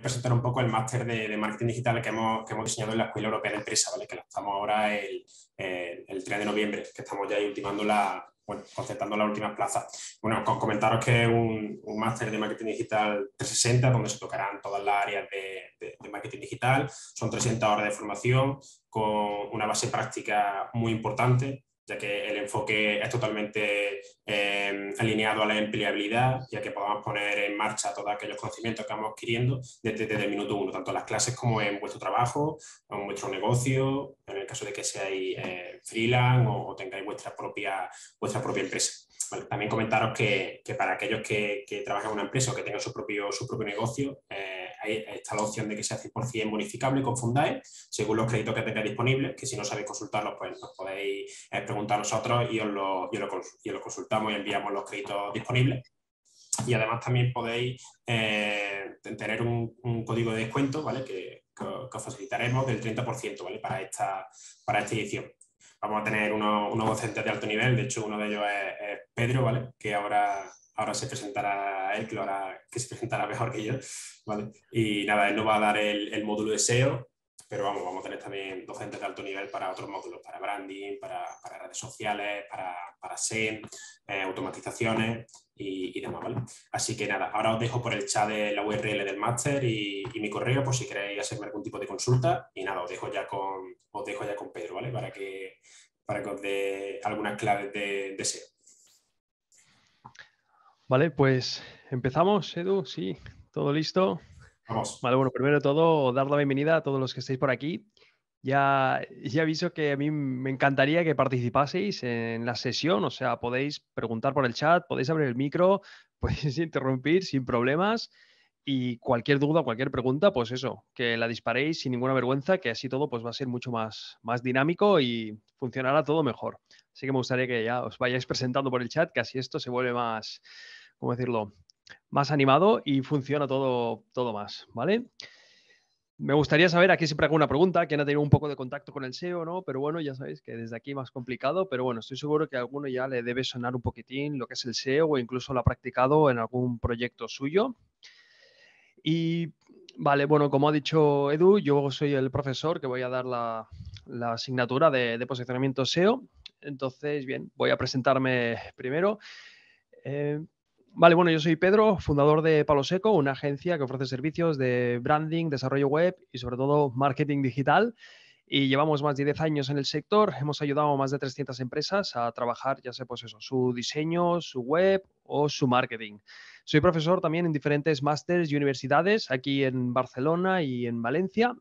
presentar un poco el máster de, marketing digital que hemos, que hemos diseñado en la Escuela Europea de Empresa, que lo estamos ahora el, 3 de noviembre, que estamos ya ahí ultimando la, concertando las últimas plazas. Bueno, comentaros que es un, máster de marketing digital 360, donde se tocarán todas las áreas de, marketing digital. Son 300 horas de formación con una base práctica muy importante ya que el enfoque es totalmente eh, alineado a la empleabilidad, ya que podamos poner en marcha todos aquellos conocimientos que vamos adquiriendo desde, el minuto uno, tanto en las clases como en vuestro trabajo, en vuestro negocio, en el caso de que seáis eh, freelance o, tengáis vuestra propia, vuestra propia empresa. también comentaros que, para aquellos que, trabajan en una empresa o que tengan su propio, su propio negocio, eh, está la opción de que sea 100% bonificable con Fundae, según los créditos que tengáis disponibles, que si no sabéis consultarlos, pues nos podéis eh, preguntar a nosotros y os lo, consultamos y enviamos los créditos disponibles y además también podéis eh, tener un, código de descuento, ¿vale? Que, os facilitaremos del 30%, ¿vale? Para esta, para esta edición. Vamos a tener unos, docentes de alto nivel, de hecho uno de ellos es, Pedro, ¿vale? Que ahora ahora se presentará él, que lo hará, que se presentará mejor que yo, ¿vale? Y nada, él nos va a dar el, módulo de SEO, pero vamos, vamos a tener también docentes de alto nivel para otros módulos, para branding, para, redes sociales, para, para SEM, eh, automatizaciones y, demás, ¿vale? Así que nada, ahora os dejo por el chat de la URL del máster y, mi correo por si queréis hacerme algún tipo de consulta y nada, os dejo ya con, os dejo ya con Pedro, ¿vale? Para que, para que os dé algunas claves de, de SEO. Vale, pues empezamos, Edu, sí, todo listo. Vamos. Vale, bueno, primero de todo, dar la bienvenida a todos los que estáis por aquí. Ya, ya aviso que a mí me encantaría que participaseis en la sesión, o sea, podéis preguntar por el chat, podéis abrir el micro, podéis interrumpir sin problemas y cualquier duda, cualquier pregunta, pues eso, que la disparéis sin ninguna vergüenza, que así todo pues va a ser mucho más, más dinámico y funcionará todo mejor. Así que me gustaría que ya os vayáis presentando por el chat, que así esto se vuelve más, ¿cómo decirlo? Más animado y funciona todo, todo más, ¿vale? Me gustaría saber, aquí siempre hago una pregunta, quién ha tenido un poco de contacto con el SEO, ¿no? Pero bueno, ya sabéis que desde aquí más complicado, pero bueno, estoy seguro que a alguno ya le debe sonar un poquitín lo que es el SEO o incluso lo ha practicado en algún proyecto suyo. Y vale, bueno, como ha dicho Edu, yo soy el profesor que voy a dar la, asignatura de, posicionamiento SEO. Entonces, bien, voy a presentarme primero. Eh, Vale, bueno, yo soy Pedro, fundador de Palo Seco, una agencia que ofrece servicios de branding, desarrollo web y sobre todo marketing digital. Y llevamos más de 10 años en el sector, hemos ayudado a más de 300 empresas a trabajar, ya sé pues eso, su diseño, su web o su marketing. Soy profesor también en diferentes másters y universidades, aquí en Barcelona y en Valencia.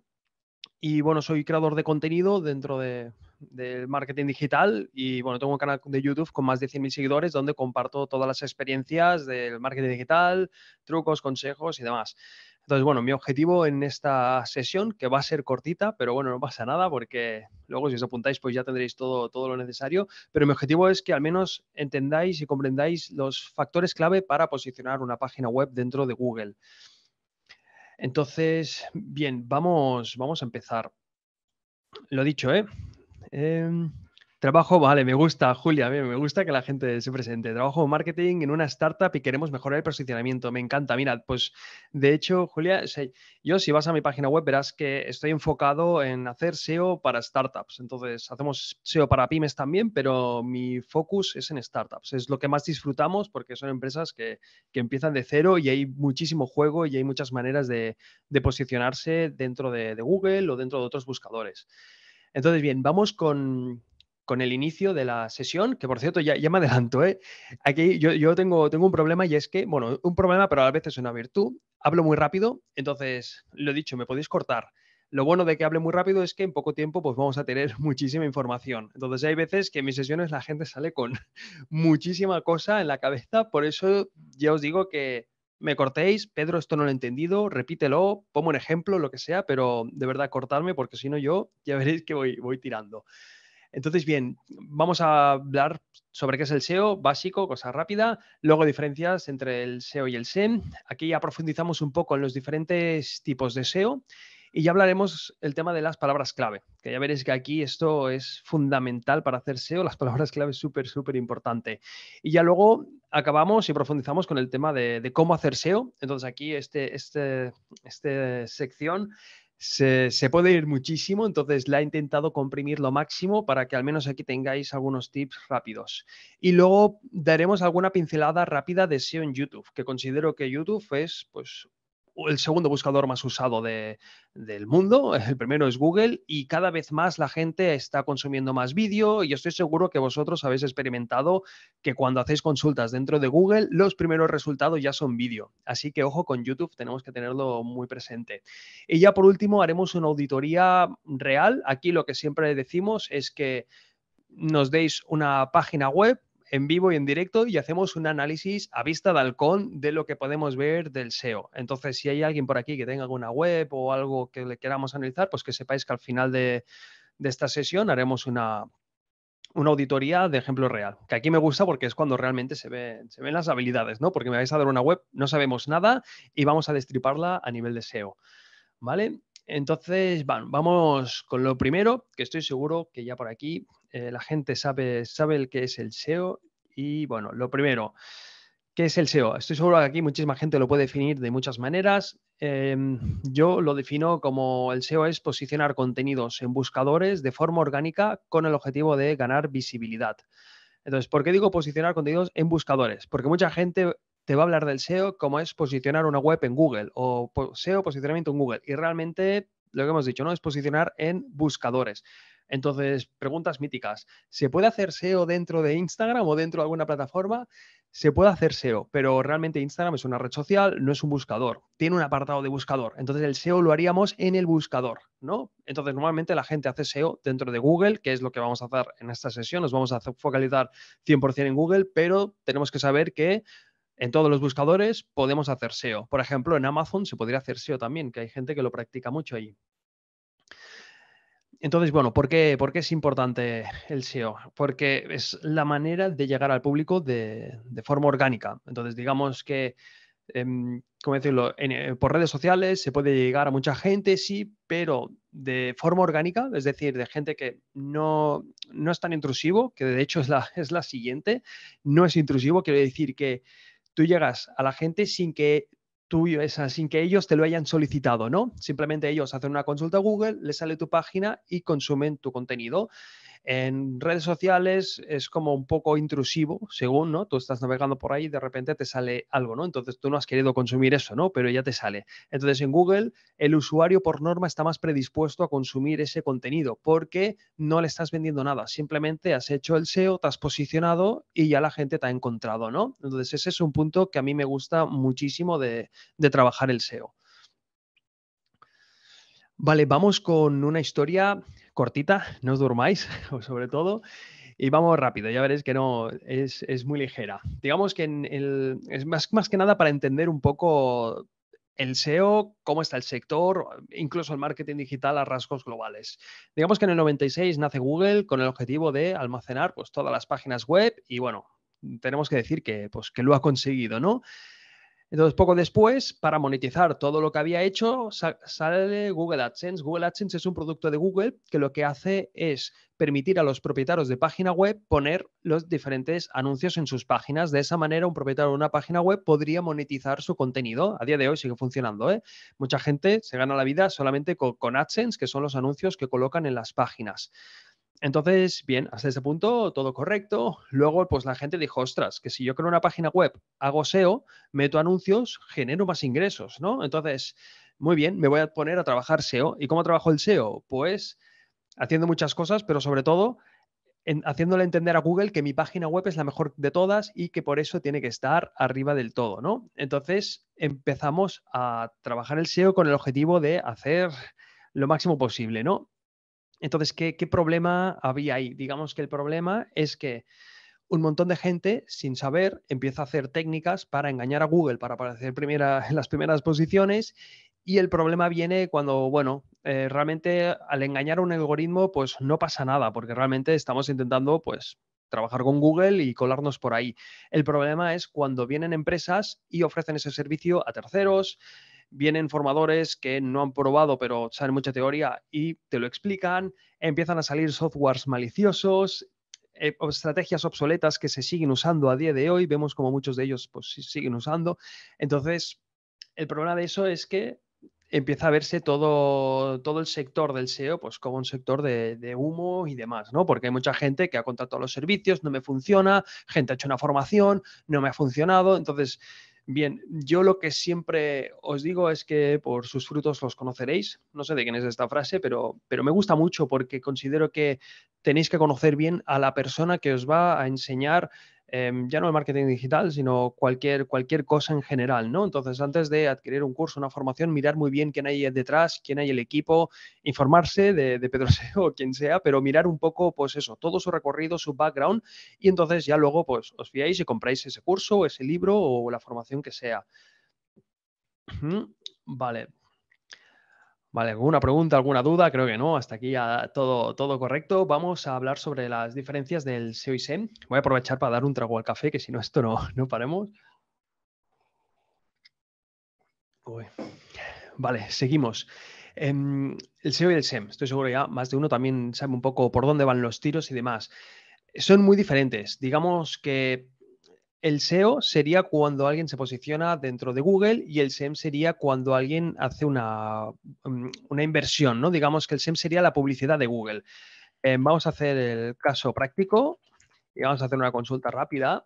Y bueno, soy creador de contenido dentro de del marketing digital y bueno, tengo un canal de YouTube con más de 100.000 seguidores donde comparto todas las experiencias del marketing digital, trucos, consejos y demás. Entonces, bueno, mi objetivo en esta sesión, que va a ser cortita, pero bueno, no pasa nada porque luego si os apuntáis pues ya tendréis todo, todo lo necesario, pero mi objetivo es que al menos entendáis y comprendáis los factores clave para posicionar una página web dentro de Google. Entonces, bien, vamos, vamos a empezar. Lo dicho, ¿eh? Em, trabajo, vale, me gusta, Julia, me gusta que la gente se presente. Trabajo en marketing en una startup y queremos mejorar el posicionamiento. Me encanta. Mira, pues de hecho, Julia, yo si vas a mi página web verás que estoy enfocado en hacer SEO para startups. Entonces, hacemos SEO para pymes también, pero mi focus es en startups. Es lo que más disfrutamos porque son empresas que, empiezan de cero y hay muchísimo juego y hay muchas maneras de, posicionarse dentro de Google o dentro de otros buscadores. Entonces, bien, vamos con, el inicio de la sesión, que por cierto, ya, ya me adelanto, ¿eh? Aquí yo, tengo, tengo un problema y es que, bueno, un problema, pero a veces es una virtud. Hablo muy rápido, entonces, lo he dicho, me podéis cortar. Lo bueno de que hable muy rápido es que en poco tiempo pues vamos a tener muchísima información. Entonces hay veces que en mis sesiones la gente sale con muchísima cosa en la cabeza, por eso ya os digo que me cortéis, Pedro, esto no lo he entendido, repítelo, pongo un ejemplo, lo que sea, pero de verdad cortarme porque si no yo ya veréis que voy, voy tirando. Entonces, bien, vamos a hablar sobre qué es el SEO, básico, cosa rápida, luego diferencias entre el SEO y el SEM. Aquí ya profundizamos un poco en los diferentes tipos de SEO y ya hablaremos el tema de las palabras clave, que ya veréis que aquí esto es fundamental para hacer SEO, las palabras clave es súper, súper importante. Y ya luego acabamos y profundizamos con el tema de, cómo hacer SEO. Entonces aquí este, este, este, sección se, se, puede ir muchísimo, entonces la he intentado comprimir lo máximo para que al menos aquí tengáis algunos tips rápidos. Y luego daremos alguna pincelada rápida de SEO en YouTube, que considero que YouTube es pues, el segundo buscador más usado del mundo. El primero es Google y cada vez más la gente está consumiendo más vídeo y estoy seguro que vosotros habéis experimentado que cuando hacéis consultas dentro de Google, los primeros resultados ya son vídeo. Así que ojo con YouTube, tenemos que tenerlo muy presente. Y ya por último, haremos una auditoría real. Aquí lo que siempre decimos es que nos deis una página web en vivo y en directo y hacemos un análisis a vista de halcón de lo que podemos ver del SEO. Entonces, si hay alguien por aquí que tenga alguna web o algo que le queramos analizar, pues que sepáis que al final de, esta sesión haremos una, una auditoría de ejemplo real, que aquí me gusta porque es cuando realmente se, se ven las habilidades, ¿no? Porque me vais a dar una web, no sabemos nada y vamos a destriparla a nivel de SEO, ¿vale? Entonces, vamos con lo primero, que estoy seguro que ya por aquí eh, la gente sabe, sabe el que es el SEO y bueno, lo primero, ¿qué es el SEO? Estoy seguro que aquí muchísima gente lo puede definir de muchas maneras. Em, yo lo defino como el SEO es posicionar contenidos en buscadores de forma orgánica con el objetivo de ganar visibilidad. Entonces, ¿por qué digo posicionar contenidos en buscadores? Porque mucha gente te va a hablar del SEO como es posicionar una web en Google o SEO posicionamiento en Google. Y realmente lo que hemos dicho, ¿no? Es posicionar en buscadores. Entonces, preguntas míticas. ¿Se puede hacer SEO dentro de Instagram o dentro de alguna plataforma? Se puede hacer SEO, pero realmente Instagram es una red social, no es un buscador. Tiene un apartado de buscador. Entonces, el SEO lo haríamos en el buscador, ¿no? Entonces, normalmente la gente hace SEO dentro de Google, que es lo que vamos a hacer en esta sesión. Nos vamos a focalizar 100% en Google, pero tenemos que saber que en todos los buscadores podemos hacer SEO. Por ejemplo, en Amazon se podría hacer SEO también, que hay gente que lo practica mucho allí. Entonces, bueno, ¿por qué, es importante el SEO? Porque es la manera de llegar al público de, forma orgánica. Entonces, digamos que, como em, ¿cómo decirlo? Eh, por redes sociales se puede llegar a mucha gente, sí, pero de forma orgánica, es decir, de gente que no, no es tan intrusivo, que de hecho es la, es la siguiente, no es intrusivo, quiere decir que tú llegas a la gente sin que tuyo, es sin que ellos te lo hayan solicitado, ¿no? Simplemente ellos hacen una consulta a Google, les sale tu página y consumen tu contenido. En redes sociales es como un poco intrusivo, según, ¿no? Tú estás navegando por ahí y de repente te sale algo, ¿no? Entonces tú no has querido consumir eso, ¿no? Pero ya te sale. Entonces en Google el usuario por norma está más predispuesto a consumir ese contenido porque no le estás vendiendo nada, simplemente has hecho el SEO, te has posicionado y ya la gente te ha encontrado, ¿no? Entonces ese es un punto que a mí me gusta muchísimo de, de trabajar el SEO. Vale, vamos con una historia cortita, no os durmáis, sobre todo. Y vamos rápido, ya veréis que no, es, muy ligera. Digamos que en el, es más, más que nada para entender un poco el SEO, cómo está el sector, incluso el marketing digital a rasgos globales. Digamos que en el 96 nace Google con el objetivo de almacenar pues, todas las páginas web y bueno, tenemos que decir que, pues, que lo ha conseguido, ¿no? Entonces, poco después, para monetizar todo lo que había hecho, sale Google AdSense. Google AdSense es un producto de Google que lo que hace es permitir a los propietarios de página web poner los diferentes anuncios en sus páginas. De esa manera, un propietario de una página web podría monetizar su contenido. A día de hoy sigue funcionando. ¿eh? Mucha gente se gana la vida solamente con AdSense, que son los anuncios que colocan en las páginas. Entonces, bien, hasta ese punto todo correcto. Luego, pues la gente dijo, ostras, que si yo creo una página web, hago SEO, meto anuncios, genero más ingresos, ¿no? Entonces, muy bien, me voy a poner a trabajar SEO. ¿Y cómo trabajo el SEO? Pues haciendo muchas cosas, pero sobre todo haciéndole entender a Google que mi página web es la mejor de todas y que por eso tiene que estar arriba del todo, ¿no? Entonces empezamos a trabajar el SEO con el objetivo de hacer lo máximo posible, ¿no? Entonces, ¿qué, problema había ahí? Digamos que el problema es que un montón de gente, sin saber, empieza a hacer técnicas para engañar a Google, para aparecer en las primeras posiciones. Y el problema viene cuando, bueno, eh, realmente al engañar a un algoritmo, pues no pasa nada, porque realmente estamos intentando, pues, trabajar con Google y colarnos por ahí. El problema es cuando vienen empresas y ofrecen ese servicio a terceros, vienen formadores que no han probado, pero saben mucha teoría y te lo explican, empiezan a salir softwares maliciosos, eh, estrategias obsoletas que se siguen usando a día de hoy, vemos como muchos de ellos pues siguen usando. Entonces, el problema de eso es que empieza a verse todo, todo el sector del SEO pues como un sector de, humo y demás, ¿no? Porque hay mucha gente que ha contratado los servicios, no me funciona, gente ha hecho una formación, no me ha funcionado, entonces Bien, yo lo que siempre os digo es que por sus frutos los conoceréis. No sé de quién es esta frase, pero, pero me gusta mucho porque considero que tenéis que conocer bien a la persona que os va a enseñar Em, ya no el marketing digital, sino cualquier, cualquier cosa en general, ¿no? Entonces, antes de adquirir un curso, una formación, mirar muy bien quién hay detrás, quién hay el equipo, informarse de, Pedro o quien sea, pero mirar un poco, pues eso, todo su recorrido, su background, y entonces ya luego, pues, os fiáis y compráis ese curso, ese libro o la formación que sea. Vale, Vale, ¿alguna pregunta, alguna duda? Creo que no, hasta aquí ya todo, todo correcto. Vamos a hablar sobre las diferencias del SEO y SEM. Voy a aprovechar para dar un trago al café, que si no, esto no, no paremos. Vale, seguimos. Em, el SEO y el SEM, estoy seguro ya, más de uno también sabe un poco por dónde van los tiros y demás. Son muy diferentes. Digamos que el SEO sería cuando alguien se posiciona dentro de Google y el SEM sería cuando alguien hace mm, una, inversión, ¿no? Digamos que el SEM sería la publicidad de Google. Eh, vamos a hacer el caso práctico y vamos a hacer una consulta rápida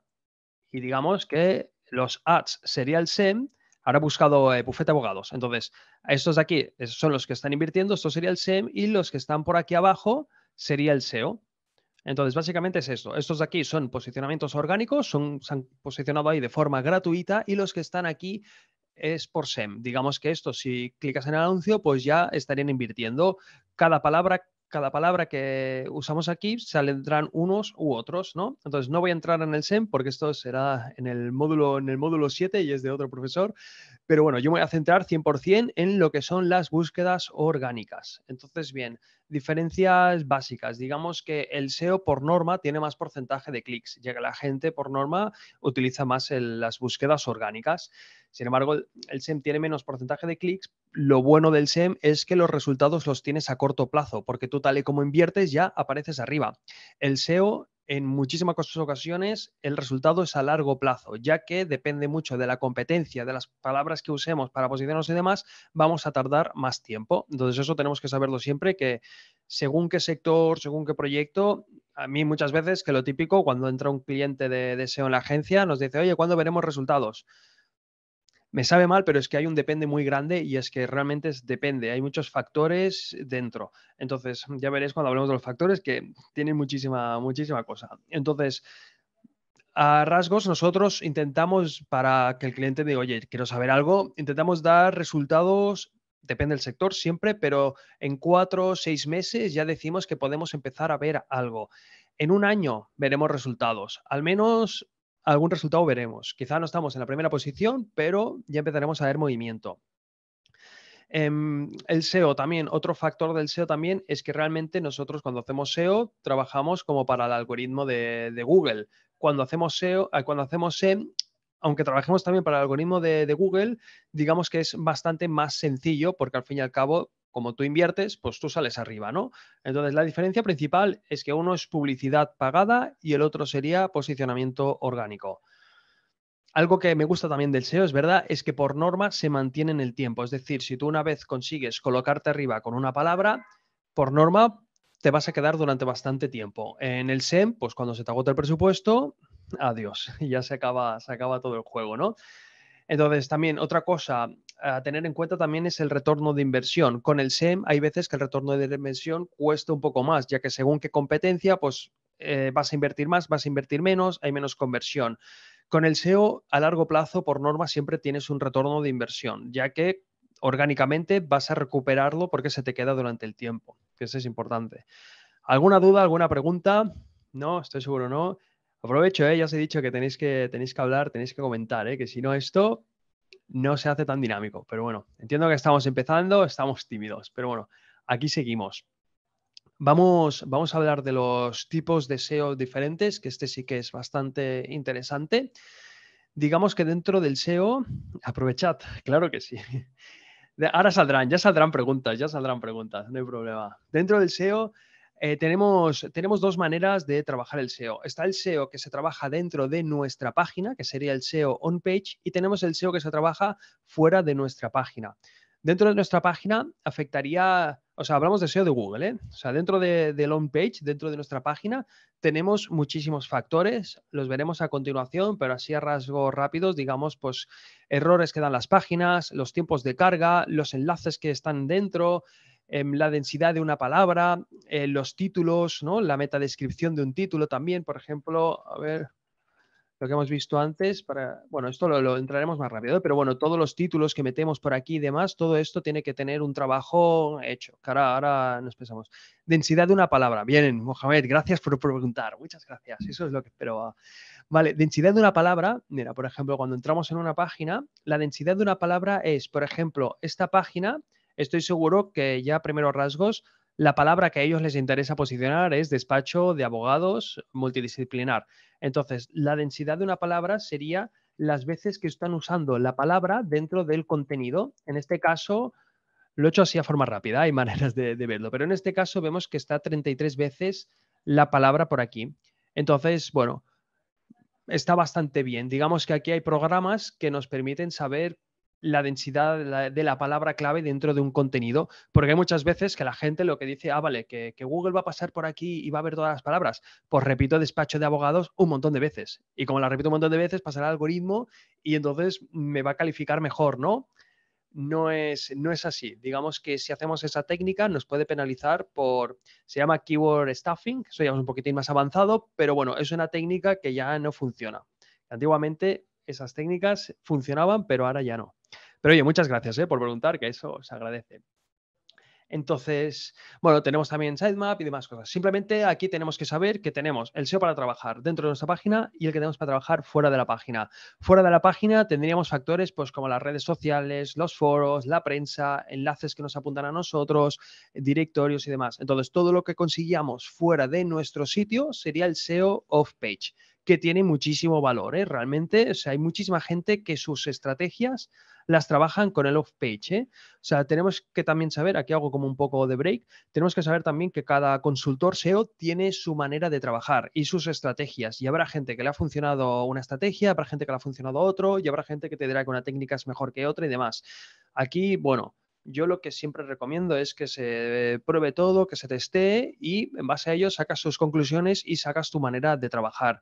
y digamos que los ads sería el SEM. Ahora he buscado eh, bufete abogados. Entonces, estos de aquí son los que están invirtiendo, esto sería el SEM y los que están por aquí abajo sería el SEO. Entonces, básicamente es esto. Estos de aquí son posicionamientos orgánicos, son, se han posicionado ahí de forma gratuita y los que están aquí es por SEM. Digamos que esto, si clicas en el anuncio, pues ya estarían invirtiendo cada palabra. Cada palabra que usamos aquí saldrán unos u otros, ¿no? Entonces no voy a entrar en el SEM porque esto será en el módulo, en el módulo 7 y es de otro profesor, pero bueno, yo voy a centrar 100% en lo que son las búsquedas orgánicas. Entonces, bien, diferencias básicas. Digamos que el SEO por norma tiene más porcentaje de clics, Llega la gente por norma utiliza más las búsquedas orgánicas. Sin embargo, el SEM tiene menos porcentaje de clics. Lo bueno del SEM es que los resultados los tienes a corto plazo, porque tú tal y como inviertes ya apareces arriba. El SEO en muchísimas ocasiones el resultado es a largo plazo, ya que depende mucho de la competencia, de las palabras que usemos para posicionarnos y demás, vamos a tardar más tiempo. Entonces eso tenemos que saberlo siempre, que según qué sector, según qué proyecto, a mí muchas veces que lo típico cuando entra un cliente de, deseo en la agencia nos dice, oye, ¿cuándo veremos resultados? me sabe mal, pero es que hay un depende muy grande y es que realmente es depende, hay muchos factores dentro. Entonces, ya veréis cuando hablemos de los factores que tienen muchísima, muchísima cosa. Entonces, a rasgos, nosotros intentamos, para que el cliente diga, oye, quiero saber algo, intentamos dar resultados depende del sector siempre, pero en cuatro o seis meses ya decimos que podemos empezar a ver algo. En un año veremos resultados, al menos algún resultado veremos. Quizá no estamos en la primera posición, pero ya empezaremos a ver movimiento. Em, el SEO también, otro factor del SEO también es que realmente nosotros cuando hacemos SEO trabajamos como para el algoritmo de, Google. Cuando hacemos SEO, eh, cuando hacemos SEM, aunque trabajemos también para el algoritmo de, Google, digamos que es bastante más sencillo porque al fin y al cabo como tú inviertes, pues tú sales arriba, ¿no? Entonces, la diferencia principal es que uno es publicidad pagada y el otro sería posicionamiento orgánico. Algo que me gusta también del SEO, es verdad, es que por norma se mantiene en el tiempo. Es decir, si tú una vez consigues colocarte arriba con una palabra, por norma te vas a quedar durante bastante tiempo. En el SEM, pues cuando se te agota el presupuesto, adiós, ya se acaba, se acaba todo el juego, ¿no? Entonces, también otra cosa a tener en cuenta también es el retorno de inversión. Con el SEM hay veces que el retorno de inversión cuesta un poco más, ya que según qué competencia, pues eh, vas a invertir más, vas a invertir menos, hay menos conversión. Con el SEO a largo plazo, por norma, siempre tienes un retorno de inversión, ya que orgánicamente vas a recuperarlo porque se te queda durante el tiempo, que eso es importante. ¿Alguna duda, alguna pregunta? No, estoy seguro, no. Aprovecho, ¿eh? ya os he dicho que tenéis que, tenéis que hablar, tenéis que comentar, ¿eh? que si no esto no se hace tan dinámico. Pero bueno, entiendo que estamos empezando, estamos tímidos, pero bueno, aquí seguimos. Vamos, vamos a hablar de los tipos de SEO diferentes, que este sí que es bastante interesante. Digamos que dentro del SEO, aprovechad, claro que sí. Ahora saldrán, ya saldrán preguntas, ya saldrán preguntas, no hay problema. Dentro del SEO eh, tenemos, tenemos dos maneras de trabajar el SEO. Está el SEO que se trabaja dentro de nuestra página, que sería el SEO on-page, y tenemos el SEO que se trabaja fuera de nuestra página. Dentro de nuestra página afectaría, o sea, hablamos de SEO de Google, ¿eh? O sea, dentro del on-page, dentro de nuestra página, tenemos muchísimos factores, los veremos a continuación, pero así a rasgos rápidos, digamos, pues errores que dan las páginas, los tiempos de carga, los enlaces que están dentro, Em, la densidad de una palabra, eh, los títulos, ¿no? la metadescripción de un título también, por ejemplo, a ver, lo que hemos visto antes, para, bueno, esto lo, entraremos más rápido, pero bueno, todos los títulos que metemos por aquí y demás, todo esto tiene que tener un trabajo hecho. Ahora, ahora nos pensamos. Densidad de una palabra. Bien, Mohamed, gracias por preguntar. Muchas gracias. Eso es lo que Pero. Vale, densidad de una palabra. Mira, por ejemplo, cuando entramos en una página, la densidad de una palabra es, por ejemplo, esta página estoy seguro que ya a primeros rasgos la palabra que a ellos les interesa posicionar es despacho de abogados multidisciplinar. Entonces, la densidad de una palabra sería las veces que están usando la palabra dentro del contenido. En este caso, lo he hecho así a forma rápida, hay maneras de, de verlo, pero en este caso vemos que está 33 veces la palabra por aquí. Entonces, bueno, está bastante bien. Digamos que aquí hay programas que nos permiten saber la densidad de la, palabra clave dentro de un contenido, porque hay muchas veces que la gente lo que dice, ah, vale, que, Google va a pasar por aquí y va a ver todas las palabras, pues repito despacho de abogados un montón de veces. Y como la repito un montón de veces, pasará el algoritmo y entonces me va a calificar mejor, ¿no? No es, no es así. Digamos que si hacemos esa técnica nos puede penalizar por, se llama keyword stuffing, eso ya es un poquitín más avanzado, pero bueno, es una técnica que ya no funciona. Antiguamente esas técnicas funcionaban, pero ahora ya no. Pero oye, muchas gracias eh, por preguntar, que eso se agradece. Entonces, bueno, tenemos también sitemap y demás cosas. Simplemente aquí tenemos que saber que tenemos el SEO para trabajar dentro de nuestra página y el que tenemos para trabajar fuera de la página. Fuera de la página tendríamos factores pues como las redes sociales, los foros, la prensa, enlaces que nos apuntan a nosotros, directorios y demás. Entonces, todo lo que consiguiamos fuera de nuestro sitio sería el SEO off page que tiene muchísimo valor. ¿eh? Realmente, o sea, hay muchísima gente que sus estrategias las trabajan con el off-page. ¿eh? O sea, tenemos que también saber, aquí hago como un poco de break, tenemos que saber también que cada consultor SEO tiene su manera de trabajar y sus estrategias. Y habrá gente que le ha funcionado una estrategia, habrá gente que le ha funcionado otro, y habrá gente que te dirá que una técnica es mejor que otra y demás. Aquí, bueno, yo lo que siempre recomiendo es que se pruebe todo, que se teste y en base a ello sacas tus conclusiones y sacas tu manera de trabajar.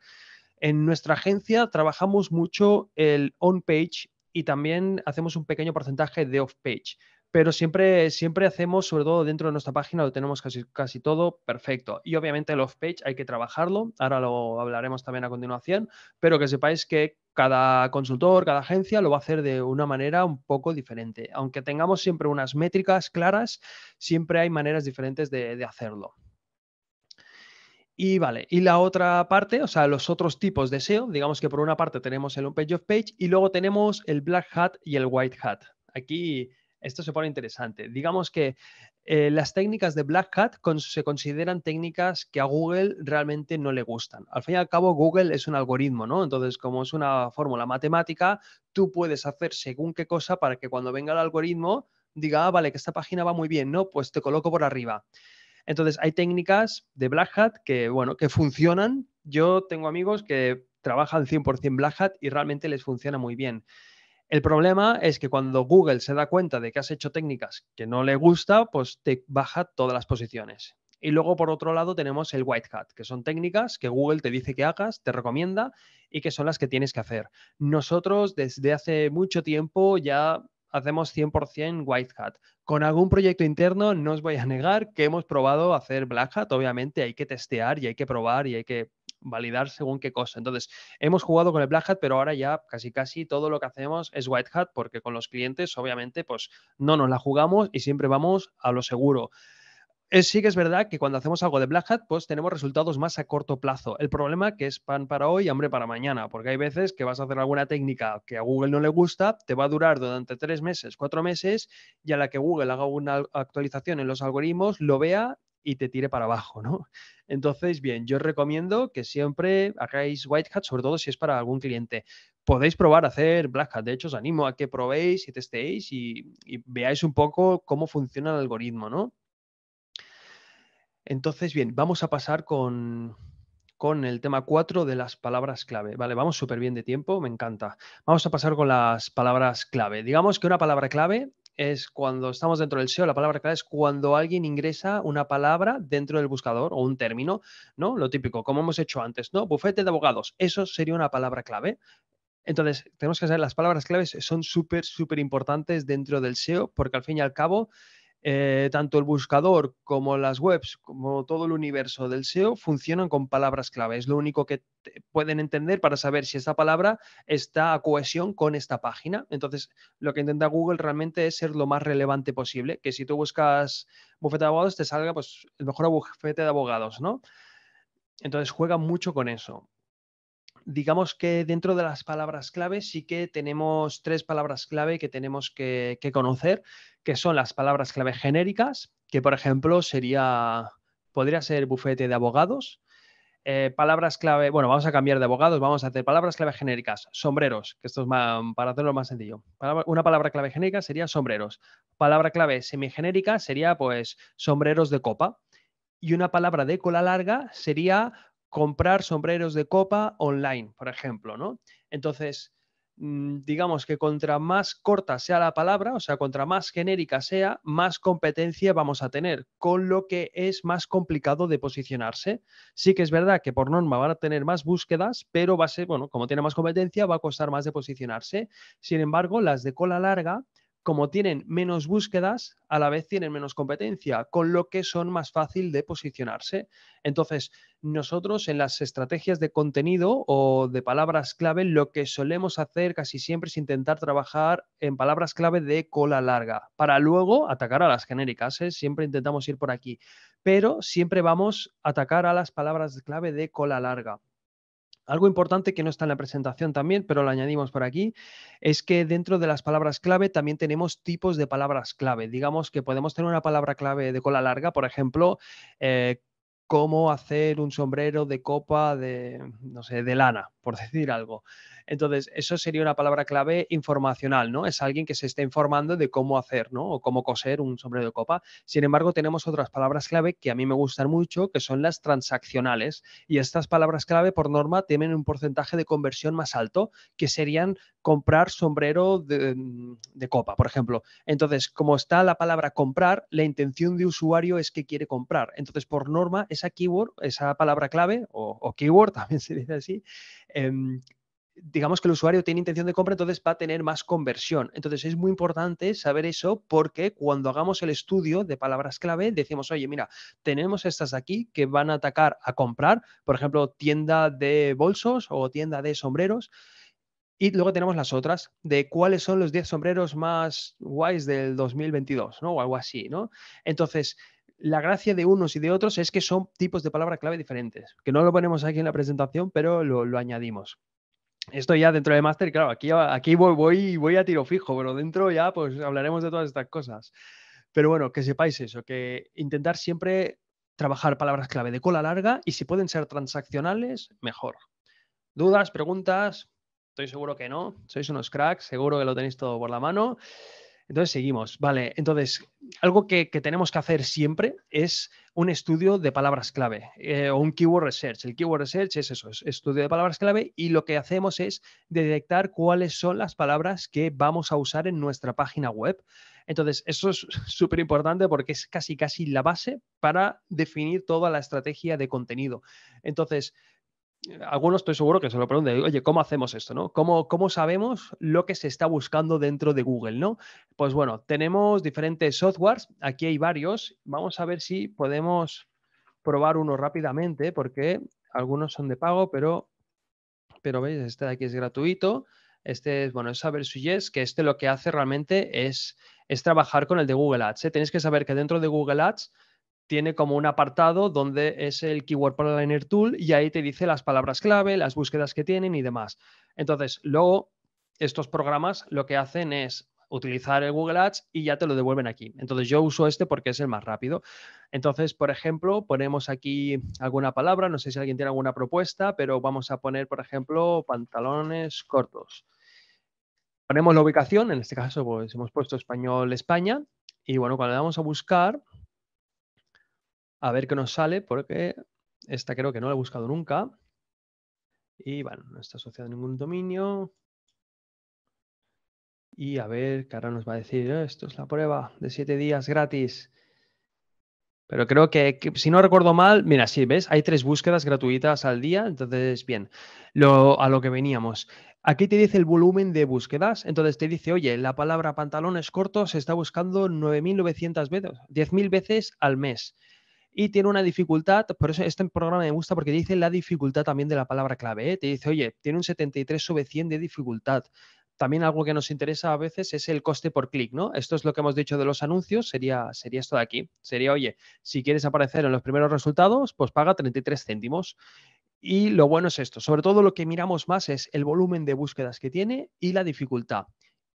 En nuestra agencia trabajamos mucho el on-page y también hacemos un pequeño porcentaje de off-page pero siempre, siempre hacemos, sobre todo dentro de nuestra página, lo tenemos casi, casi todo perfecto. Y obviamente el off-page hay que trabajarlo, ahora lo hablaremos también a continuación, pero que sepáis que cada consultor, cada agencia lo va a hacer de una manera un poco diferente. Aunque tengamos siempre unas métricas claras, siempre hay maneras diferentes de, hacerlo. Y vale, y la otra parte, o sea, los otros tipos de SEO, digamos que por una parte tenemos el on-page of page y luego tenemos el black hat y el white hat. Aquí esto se pone interesante. Digamos que eh, las técnicas de Black Hat se consideran técnicas que a Google realmente no le gustan. Al fin y al cabo, Google es un algoritmo, ¿no? Entonces, como es una fórmula matemática, tú puedes hacer según qué cosa para que cuando venga el algoritmo diga, ah, vale, que esta página va muy bien, ¿no? Pues te coloco por arriba. Entonces, hay técnicas de Black Hat que, bueno, que funcionan. Yo tengo amigos que trabajan 100% Black Hat y realmente les funciona muy bien. El problema es que cuando Google se da cuenta de que has hecho técnicas que no le gusta, pues te baja todas las posiciones. Y luego, por otro lado, tenemos el white hat, que son técnicas que Google te dice que hagas, te recomienda y que son las que tienes que hacer. Nosotros desde hace mucho tiempo ya hacemos 100% white hat. Con algún proyecto interno, no os voy a negar que hemos probado hacer black hat. Obviamente hay que testear y hay que probar y hay que validar según qué cosa. Entonces, hemos jugado con el Black Hat, pero ahora ya casi casi todo lo que hacemos es White Hat, porque con los clientes, obviamente, pues no nos la jugamos y siempre vamos a lo seguro. Es, eh, sí que es verdad que cuando hacemos algo de Black Hat, pues tenemos resultados más a corto plazo. El problema que es pan para hoy y hambre para mañana, porque hay veces que vas a hacer alguna técnica que a Google no le gusta, te va a durar durante tres meses, cuatro meses, y a la que Google haga una actualización en los algoritmos, lo vea y te tire para abajo, ¿no? Entonces, bien, yo os recomiendo que siempre hagáis white hat, sobre todo si es para algún cliente. Podéis probar a hacer black hat, de hecho os animo a que probéis y testéis y, veáis un poco cómo funciona el algoritmo, ¿no? Entonces, bien, vamos a pasar con, con el tema 4 de las palabras clave. Vale, vamos súper bien de tiempo, me encanta. Vamos a pasar con las palabras clave. Digamos que una palabra clave es cuando estamos dentro del SEO, la palabra clave es cuando alguien ingresa una palabra dentro del buscador o un término, ¿no? Lo típico, como hemos hecho antes, ¿no? Bufete de abogados, eso sería una palabra clave. Entonces, tenemos que saber, las palabras claves son súper, súper importantes dentro del SEO porque al fin y al cabo eh, tanto el buscador como las webs, como todo el universo del SEO, funcionan con palabras clave. Es lo único que pueden entender para saber si esta palabra está a cohesión con esta página. Entonces, lo que intenta Google realmente es ser lo más relevante posible. Que si tú buscas bufete de abogados, te salga pues, el mejor bufete de abogados, ¿no? Entonces, juega mucho con eso digamos que dentro de las palabras clave sí que tenemos tres palabras clave que tenemos que, conocer, que son las palabras clave genéricas, que por ejemplo sería, podría ser bufete de abogados, eh, palabras clave, bueno, vamos a cambiar de abogados, vamos a hacer palabras clave genéricas, sombreros, que esto es para hacerlo más sencillo. una palabra clave genérica sería sombreros. Palabra clave semigenérica sería pues sombreros de copa. Y una palabra de cola larga sería comprar sombreros de copa online, por ejemplo, ¿no? Entonces, mm, digamos que contra más corta sea la palabra, o sea, contra más genérica sea, más competencia vamos a tener, con lo que es más complicado de posicionarse. Sí que es verdad que por norma van a tener más búsquedas, pero va a ser, bueno, como tiene más competencia, va a costar más de posicionarse. Sin embargo, las de cola larga como tienen menos búsquedas, a la vez tienen menos competencia, con lo que son más fácil de posicionarse. Entonces, nosotros en las estrategias de contenido o de palabras clave, lo que solemos hacer casi siempre es intentar trabajar en palabras clave de cola larga, para luego atacar a las genéricas. ¿eh? Siempre intentamos ir por aquí, pero siempre vamos a atacar a las palabras clave de cola larga. Algo importante que no está en la presentación también, pero lo añadimos por aquí, es que dentro de las palabras clave también tenemos tipos de palabras clave. Digamos que podemos tener una palabra clave de cola larga, por ejemplo, eh, cómo hacer un sombrero de copa de, no sé, de lana, por decir algo. Entonces, eso sería una palabra clave informacional, ¿no? Es alguien que se está informando de cómo hacer, ¿no? O cómo coser un sombrero de copa. Sin embargo, tenemos otras palabras clave que a mí me gustan mucho, que son las transaccionales. Y estas palabras clave, por norma, tienen un porcentaje de conversión más alto, que serían comprar sombrero de, mm, copa, por ejemplo. Entonces, como está la palabra comprar, la intención de usuario es que quiere comprar. Entonces, por norma, es esa keyword, esa palabra clave o, keyword, también se dice así, em, digamos que el usuario tiene intención de compra, entonces va a tener más conversión. Entonces es muy importante saber eso porque cuando hagamos el estudio de palabras clave, decimos, oye, mira, tenemos estas aquí que van a atacar a comprar, por ejemplo, tienda de bolsos o tienda de sombreros. Y luego tenemos las otras de cuáles son los 10 sombreros más guays del 2022, ¿no? O algo así, ¿no? Entonces, la gracia de unos y de otros es que son tipos de palabras clave diferentes, que no lo ponemos aquí en la presentación, pero lo, añadimos. Esto ya dentro de master, claro, aquí, aquí voy, voy, voy, a tiro fijo, pero dentro ya pues hablaremos de todas estas cosas. Pero bueno, que sepáis eso, que intentar siempre trabajar palabras clave de cola larga y si pueden ser transaccionales, mejor. ¿Dudas, preguntas? Estoy seguro que no. Sois unos cracks, seguro que lo tenéis todo por la mano. Entonces seguimos, vale. Entonces, algo que, tenemos que hacer siempre es un estudio de palabras clave eh, o un keyword research. El keyword research es eso, es estudio de palabras clave y lo que hacemos es detectar cuáles son las palabras que vamos a usar en nuestra página web. Entonces, eso es súper importante porque es casi, casi la base para definir toda la estrategia de contenido. Entonces, algunos estoy seguro que se lo preguntan, oye, ¿cómo hacemos esto? ¿Cómo, ¿Cómo sabemos lo que se está buscando dentro de Google? ¿no? Pues bueno, tenemos diferentes softwares, aquí hay varios, vamos a ver si podemos probar uno rápidamente, porque algunos son de pago, pero, pero veis, este de aquí es gratuito, este es, bueno, es Saber yes, que este lo que hace realmente es, es trabajar con el de Google Ads. ¿eh? Tenéis que saber que dentro de Google Ads tiene como un apartado donde es el Keyword Planner Tool y ahí te dice las palabras clave, las búsquedas que tienen y demás. Entonces, luego estos programas lo que hacen es utilizar el Google Ads y ya te lo devuelven aquí. Entonces yo uso este porque es el más rápido. Entonces, por ejemplo, ponemos aquí alguna palabra, no sé si alguien tiene alguna propuesta, pero vamos a poner, por ejemplo, pantalones cortos. Ponemos la ubicación, en este caso pues, hemos puesto español España, y bueno, cuando le damos a buscar, a ver qué nos sale, porque esta creo que no la he buscado nunca. Y bueno, no está asociado a ningún dominio. Y a ver, que ahora nos va a decir, eh, esto es la prueba de siete días gratis. Pero creo que, si no recuerdo mal, mira, sí, ves, hay tres búsquedas gratuitas al día, entonces bien, lo, a lo que veníamos. Aquí te dice el volumen de búsquedas, entonces te dice, oye, la palabra pantalones cortos se está buscando 9.900 veces, 10.000 veces al mes y tiene una dificultad, por eso este programa me gusta porque dice la dificultad también de la palabra clave, ¿eh? te dice, oye, tiene un 73 sobre 100 de dificultad. También algo que nos interesa a veces es el coste por clic, ¿no? Esto es lo que hemos dicho de los anuncios, sería, sería esto de aquí. Sería, oye, si quieres aparecer en los primeros resultados, pues paga 33 céntimos. Y lo bueno es esto, sobre todo lo que miramos más es el volumen de búsquedas que tiene y la dificultad.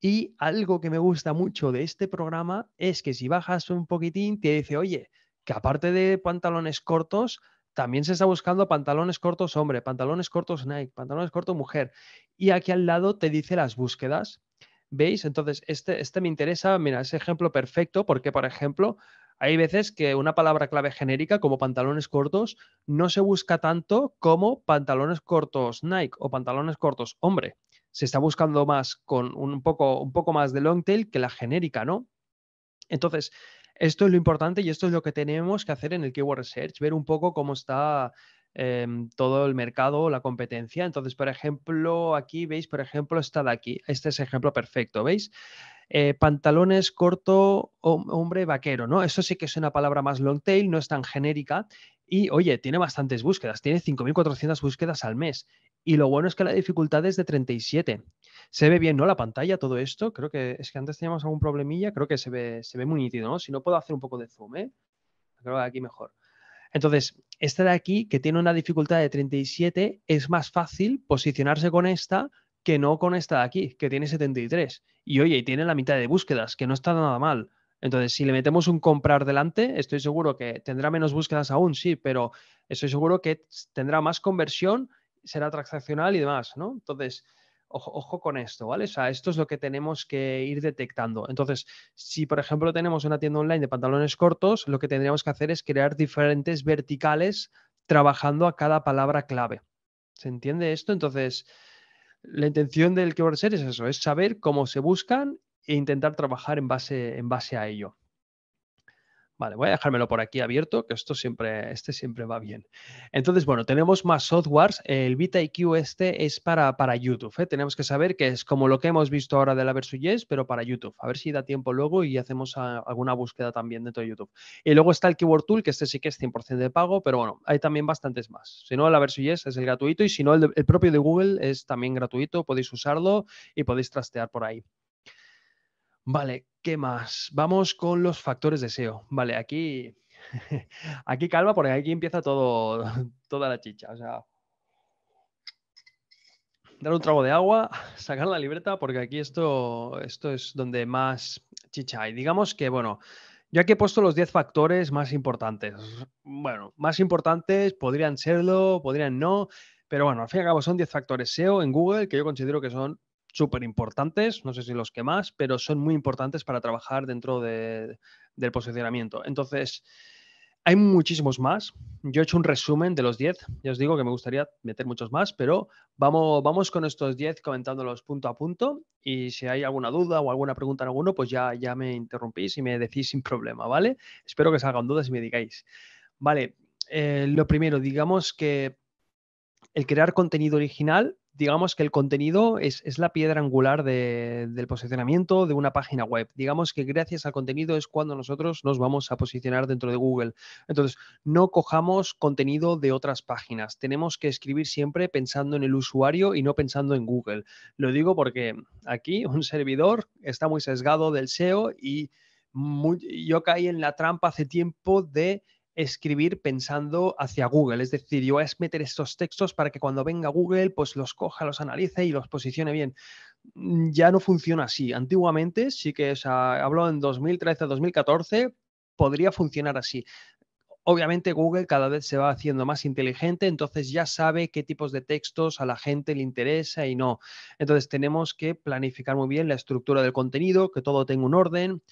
Y algo que me gusta mucho de este programa es que si bajas un poquitín te dice, oye, que aparte de pantalones cortos, también se está buscando pantalones cortos hombre, pantalones cortos Nike, pantalones cortos mujer. Y aquí al lado te dice las búsquedas. ¿Veis? Entonces, este, este me interesa, mira, ese ejemplo perfecto, porque, por ejemplo, hay veces que una palabra clave genérica como pantalones cortos no se busca tanto como pantalones cortos Nike o pantalones cortos hombre. Se está buscando más con un poco, un poco más de long tail que la genérica, ¿no? Entonces, esto es lo importante y esto es lo que tenemos que hacer en el Keyword Research, ver un poco cómo está em, todo el mercado, la competencia. Entonces, por ejemplo, aquí veis, por ejemplo, está de aquí. Este es ejemplo perfecto, ¿veis? Eh, pantalones corto, hombre vaquero, ¿no? Eso sí que es una palabra más long tail, no es tan genérica y oye, tiene bastantes búsquedas, tiene 5.400 búsquedas al mes. Y lo bueno es que la dificultad es de 37. Se ve bien, ¿no? La pantalla, todo esto. Creo que es que antes teníamos algún problemilla, creo que se ve, se ve muy nítido, ¿no? Si no puedo hacer un poco de zoom, ¿eh? Creo que aquí mejor. Entonces, esta de aquí, que tiene una dificultad de 37, es más fácil posicionarse con esta que no con esta de aquí, que tiene 73. Y oye, y tiene la mitad de búsquedas, que no está nada mal. Entonces, si le metemos un comprar delante, estoy seguro que tendrá menos búsquedas aún, sí, pero estoy seguro que tendrá más conversión, será transaccional y demás, ¿no? Entonces, ojo, con esto, ¿vale? O sea, esto es lo que tenemos que ir detectando. Entonces, si por ejemplo tenemos una tienda online de pantalones cortos, lo que tendríamos que hacer es crear diferentes verticales trabajando a cada palabra clave. ¿Se entiende esto? Entonces, la intención del keyword ser es eso, es saber cómo se buscan e intentar trabajar en base, en base a ello. Vale, voy a dejármelo por aquí abierto, que esto siempre, este siempre va bien. Entonces, bueno, tenemos más softwares. El VitaIQ este es para, para YouTube. ¿eh? Tenemos que saber que es como lo que hemos visto ahora de la Versus Yes, pero para YouTube. A ver si da tiempo luego y hacemos alguna búsqueda también dentro de YouTube. Y luego está el Keyword Tool, que este sí que es 100% de pago, pero bueno, hay también bastantes más. Si no, la Versus Yes es el gratuito y si no, el propio de Google es también gratuito. Podéis usarlo y podéis trastear por ahí. Vale, ¿qué más? Vamos con los factores de SEO. Vale, aquí, aquí calma porque aquí empieza todo, toda la chicha. O sea, dar un trago de agua, sacar la libreta porque aquí esto, esto es donde más chicha hay. Digamos que, bueno, yo aquí he puesto los 10 factores más importantes. Bueno, más importantes podrían serlo, podrían no, pero bueno, al fin y al cabo son 10 factores SEO en Google que yo considero que son súper importantes, no sé si los que más, pero son muy importantes para trabajar dentro de, del posicionamiento. Entonces, hay muchísimos más. Yo he hecho un resumen de los 10. Ya os digo que me gustaría meter muchos más, pero vamos, vamos con estos 10 comentándolos punto a punto. Y si hay alguna duda o alguna pregunta en alguno, pues ya, ya me interrumpís y me decís sin problema, ¿vale? Espero que salgan dudas y me digáis. Vale, eh, lo primero, digamos que el crear contenido original digamos que el contenido es, la piedra angular del posicionamiento de una página web. Digamos que gracias al contenido es cuando nosotros nos vamos a posicionar dentro de Google. Entonces, no cojamos contenido de otras páginas. Tenemos que escribir siempre pensando en el usuario y no pensando en Google. Lo digo porque aquí un servidor está muy sesgado del SEO y yo caí en la trampa hace tiempo de escribir pensando hacia Google. Es decir, yo voy a meter estos textos para que cuando venga Google, pues los coja, los analice y los posicione bien. Mm, ya no funciona así. Antiguamente, sí que, se habló en 2013, 2014, podría funcionar así. Obviamente Google cada vez se va haciendo más inteligente, entonces ya sabe qué tipos de textos a la gente le interesa y no. Entonces tenemos que planificar muy bien la estructura del contenido, que todo tenga un orden,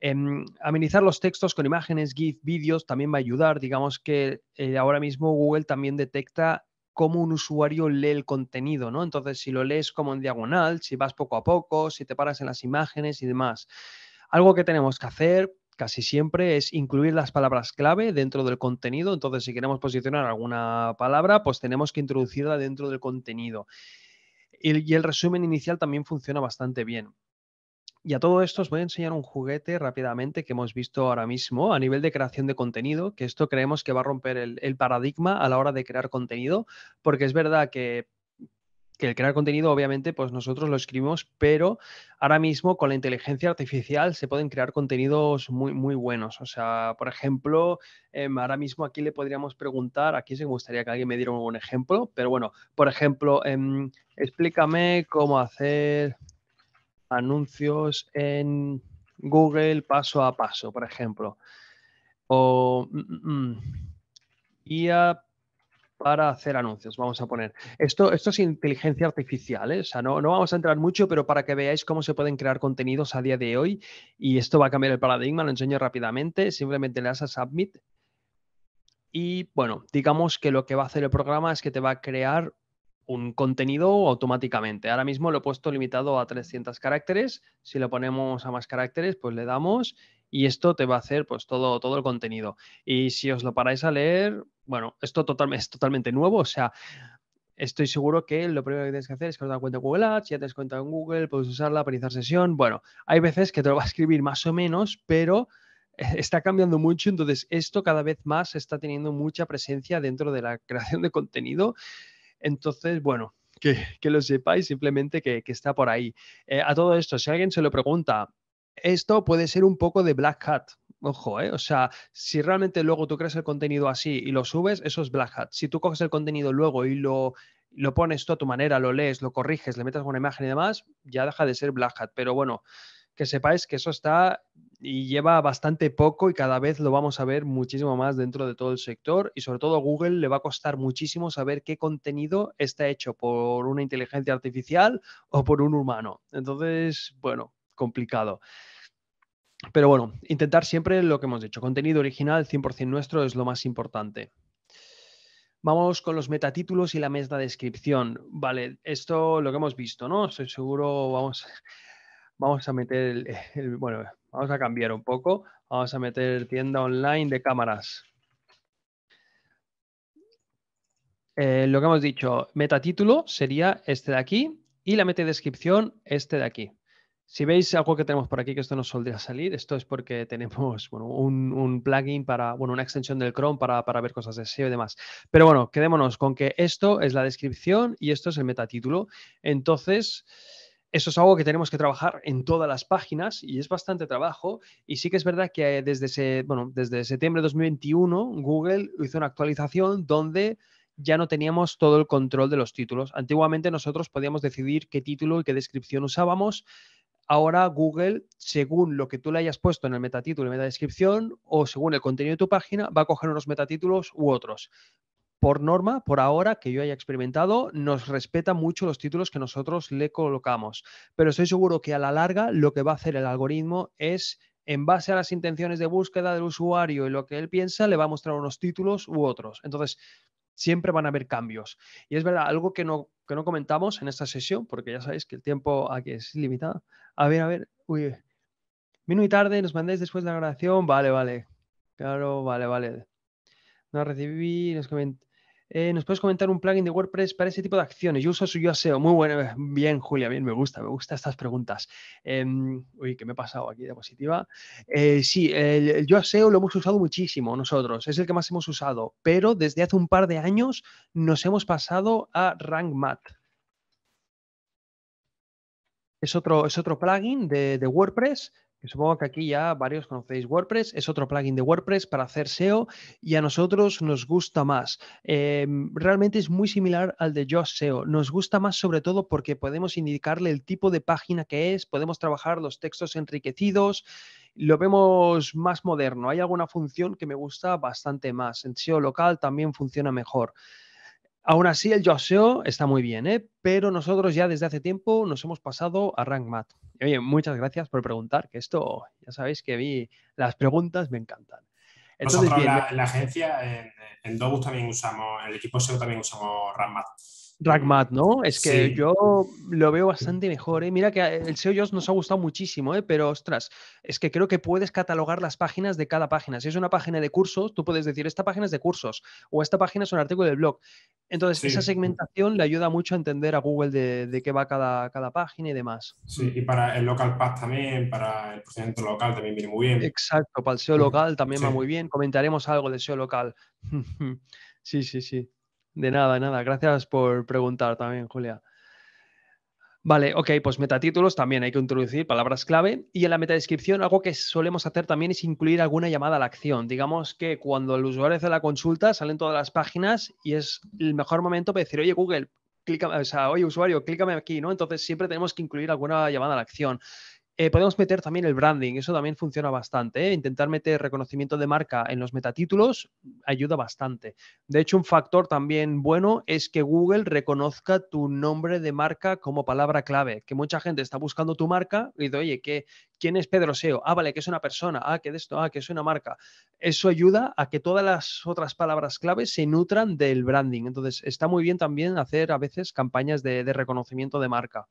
eh, amenizar los textos con imágenes, GIF, vídeos también va a ayudar. Digamos que eh, ahora mismo Google también detecta cómo un usuario lee el contenido, ¿no? Entonces, si lo lees como en diagonal, si vas poco a poco, si te paras en las imágenes y demás. Algo que tenemos que hacer casi siempre es incluir las palabras clave dentro del contenido. Entonces, si queremos posicionar alguna palabra, pues tenemos que introducirla dentro del contenido. y el resumen inicial también funciona bastante bien. Y a todo esto os voy a enseñar un juguete rápidamente que hemos visto ahora mismo a nivel de creación de contenido, que esto creemos que va a romper el, paradigma a la hora de crear contenido, porque es verdad que el crear contenido, obviamente, pues nosotros lo escribimos, pero ahora mismo con la inteligencia artificial se pueden crear contenidos muy, muy buenos. O sea, por ejemplo, em, ahora mismo aquí le podríamos preguntar, aquí se me gustaría que alguien me diera un ejemplo, pero bueno, por ejemplo, em, explícame cómo hacer anuncios en Google paso a paso, por ejemplo. O mm, mm, mm, IA para hacer anuncios, vamos a poner. Esto, esto es inteligencia artificial, ¿eh? o sea, no, no, vamos a entrar mucho, pero para que veáis cómo se pueden crear contenidos a día de hoy, y esto va a cambiar el paradigma, lo enseño rápidamente, simplemente le das a Submit, y bueno, digamos que lo que va a hacer el programa es que te va a crear un contenido automáticamente. Ahora mismo lo he puesto limitado a 300 caracteres. Si lo ponemos a más caracteres, pues le damos y esto te va a hacer pues todo, todo el contenido. Y si os lo paráis a leer, bueno, esto total, es totalmente nuevo, o sea, estoy seguro que lo primero que tienes que hacer es que da cuenta de Google Ads, ya tienes cuenta en Google, puedes usarla, para iniciar sesión. Bueno, hay veces que te lo va a escribir más o menos, pero está cambiando mucho, entonces esto cada vez más está teniendo mucha presencia dentro de la creación de contenido entonces, bueno, que, lo sepáis, simplemente que, está por ahí. Eh, a todo esto, si alguien se lo pregunta, esto puede ser un poco de black hat. Ojo, eh, o sea, si realmente luego tú creas el contenido así y lo subes, eso es black hat. Si tú coges el contenido luego y lo lo pones tú a tu manera, lo lees, lo corriges, le metes una imagen y demás, ya deja de ser Black Hat. Pero bueno, que sepáis que eso está y lleva bastante poco y cada vez lo vamos a ver muchísimo más dentro de todo el sector y sobre todo a Google le va a costar muchísimo saber qué contenido está hecho por una inteligencia artificial o por un humano. Entonces, bueno, complicado. Pero bueno, intentar siempre lo que hemos dicho, contenido original 100% nuestro es lo más importante. Vamos con los metatítulos y la descripción. Vale, esto lo que hemos visto, ¿no? Estoy seguro, vamos, vamos a meter el bueno, Vamos a cambiar un poco. Vamos a meter tienda online de cámaras. Eh, lo que hemos dicho, metatítulo sería este de aquí y la descripción este de aquí. Si veis algo que tenemos por aquí, que esto no solía salir, esto es porque tenemos un, plugin para, bueno, una extensión del Chrome para, para, ver cosas de SEO y demás. Pero bueno, quedémonos con que esto es la descripción y esto es el metatítulo. Entonces, eso es algo que tenemos que trabajar en todas las páginas y es bastante trabajo. Y sí que es verdad que eh, desde, bueno, desde septiembre de 2021 Google hizo una actualización donde ya no teníamos todo el control de los títulos. Antiguamente nosotros podíamos decidir qué título y qué descripción usábamos. Ahora Google, según lo que tú le hayas puesto en el metatítulo y metadescripción o según el contenido de tu página, va a coger unos metatítulos u otros por norma, por ahora que yo haya experimentado, nos respeta mucho los títulos que nosotros le colocamos. Pero estoy seguro que a la larga lo que va a hacer el algoritmo es, en base a las intenciones de búsqueda del usuario y lo que él piensa, le va a mostrar unos títulos u otros. Entonces, siempre van a haber cambios. Y es verdad, algo que no, comentamos en esta sesión, porque ya sabéis que el tiempo aquí es limitado. A ver, a ver, uy. Minuto y tarde, nos mandéis después de la grabación. Vale, vale. Claro, vale, vale. No recibí, nos comenté. Eh, ¿Nos puedes comentar un plugin de WordPress para ese tipo de acciones? Yo uso su Yoaseo. Muy bueno. Bien, Julia, bien, me gusta, me gustan estas preguntas. Em, uy, que me he pasado aquí de positiva. Eh, sí, el, Yoaseo lo hemos usado muchísimo nosotros, es el que más hemos usado, pero desde hace un par de años nos hemos pasado a RankMath. Es otro, es otro plugin de WordPress supongo que aquí ya varios conocéis WordPress, es otro plugin de WordPress para hacer SEO y a nosotros nos gusta más. Em, realmente es muy similar al de Yoast SEO. Nos gusta más sobre todo porque podemos indicarle el tipo de página que es, podemos trabajar los textos enriquecidos, lo vemos más moderno. Hay alguna función que me gusta bastante más. En SEO local también funciona mejor. Aún así, el Yoast SEO está muy bien, ¿eh? pero nosotros ya desde hace tiempo nos hemos pasado a RankMath oye, muchas gracias por preguntar, que esto, ya sabéis que vi las preguntas, me encantan. Entonces, la, agencia en, en también usamos, en el equipo SEO también usamos Ranmat. Ragmat, ¿no? Es que yo lo veo bastante mejor. ¿eh? Mira que el SEO nos ha gustado muchísimo, ¿eh? pero ostras, es que creo que puedes catalogar las páginas de cada página. Si es una página de cursos, tú puedes decir, esta página es de cursos o esta página es un artículo del blog. Entonces, esa segmentación le ayuda mucho a entender a Google de, qué va cada, cada, página y demás. Sí, y para el local path también, para el procedimiento local también viene muy bien. Exacto, para el SEO local también va muy bien. Comentaremos algo del SEO local. sí, sí, sí. De nada, nada. Gracias por preguntar también, Julia. Vale, ok, pues metatítulos también hay que introducir palabras clave y en la metadescripción algo que solemos hacer también es incluir alguna llamada a la acción. Digamos que cuando el usuario hace la consulta salen todas las páginas y es el mejor momento para decir, oye Google, o sea, oye usuario, clícame aquí, ¿no? Entonces siempre tenemos que incluir alguna llamada a la acción. Eh, podemos meter también el branding, eso también funciona bastante. ¿eh? Intentar meter reconocimiento de marca en los metatítulos ayuda bastante. De hecho, un factor también bueno es que Google reconozca tu nombre de marca como palabra clave, que mucha gente está buscando tu marca y dice, oye, ¿quién es Pedro SEO? Ah, vale, que es una persona, ah, que es esto, ah, que es una marca. Eso ayuda a que todas las otras palabras clave se nutran del branding. Entonces, está muy bien también hacer a veces campañas de reconocimiento de marca.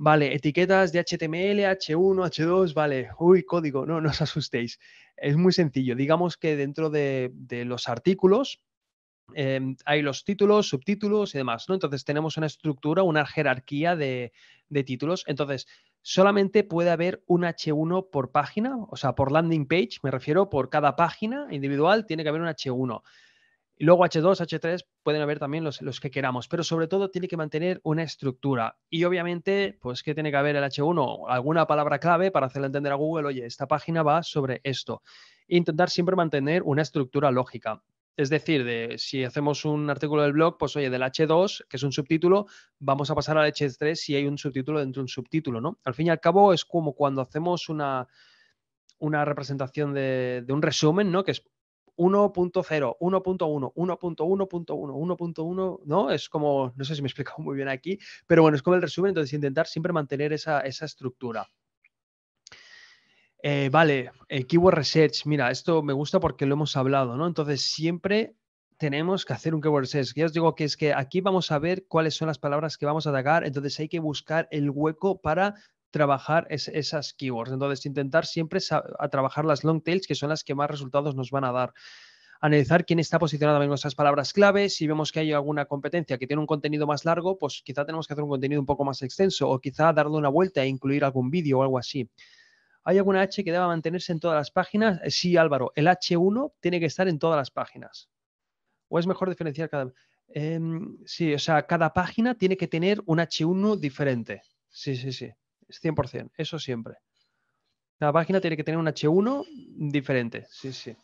Vale, etiquetas de HTML, H1, H2, vale, uy, código, no, no os asustéis. Es muy sencillo. Digamos que dentro de, los artículos em, hay los títulos, subtítulos y demás, ¿no? Entonces tenemos una estructura, una jerarquía de títulos. Entonces, solamente puede haber un H1 por página, o sea, por landing page, me refiero, por cada página individual tiene que haber un H1. Y luego H2, H3 pueden haber también los, los, que queramos, pero sobre todo tiene que mantener una estructura. Y obviamente, pues, ¿qué tiene que haber el H1? Alguna palabra clave para hacerle entender a Google, oye, esta página va sobre esto. intentar siempre mantener una estructura lógica. Es decir, de, si hacemos un artículo del blog, pues oye, del H2, que es un subtítulo, vamos a pasar al H3 si hay un subtítulo dentro de un subtítulo, ¿no? Al fin y al cabo es como cuando hacemos una, una representación de, de, un resumen, ¿no? Que es 1.0, 1.1, 1.1.1, 1.1, ¿no? Es como, no sé si me he explicado muy bien aquí, pero bueno, es como el resumen, entonces intentar siempre mantener esa, estructura. Eh, vale, eh, keyword research, mira, esto me gusta porque lo hemos hablado, ¿no? Entonces siempre tenemos que hacer un keyword research. Ya os digo que es que aquí vamos a ver cuáles son las palabras que vamos a atacar, entonces hay que buscar el hueco para trabajar es, esas keywords. Entonces, intentar siempre a trabajar las long tails, que son las que más resultados nos van a dar analizar quién está posicionado en esas palabras clave. Si vemos que hay alguna competencia que tiene un contenido más largo, pues quizá tenemos que hacer un contenido un poco más extenso o quizá darle una vuelta e incluir algún vídeo o algo así. ¿Hay alguna H que deba mantenerse en todas las páginas? Sí, Álvaro, el H1 tiene que estar en todas las páginas. ¿O es mejor diferenciar cada... Em, sí, o sea, cada página tiene que tener un H1 diferente. Sí, sí, sí. 100%, eso siempre. La página tiene que tener un H1 diferente, sí, sí.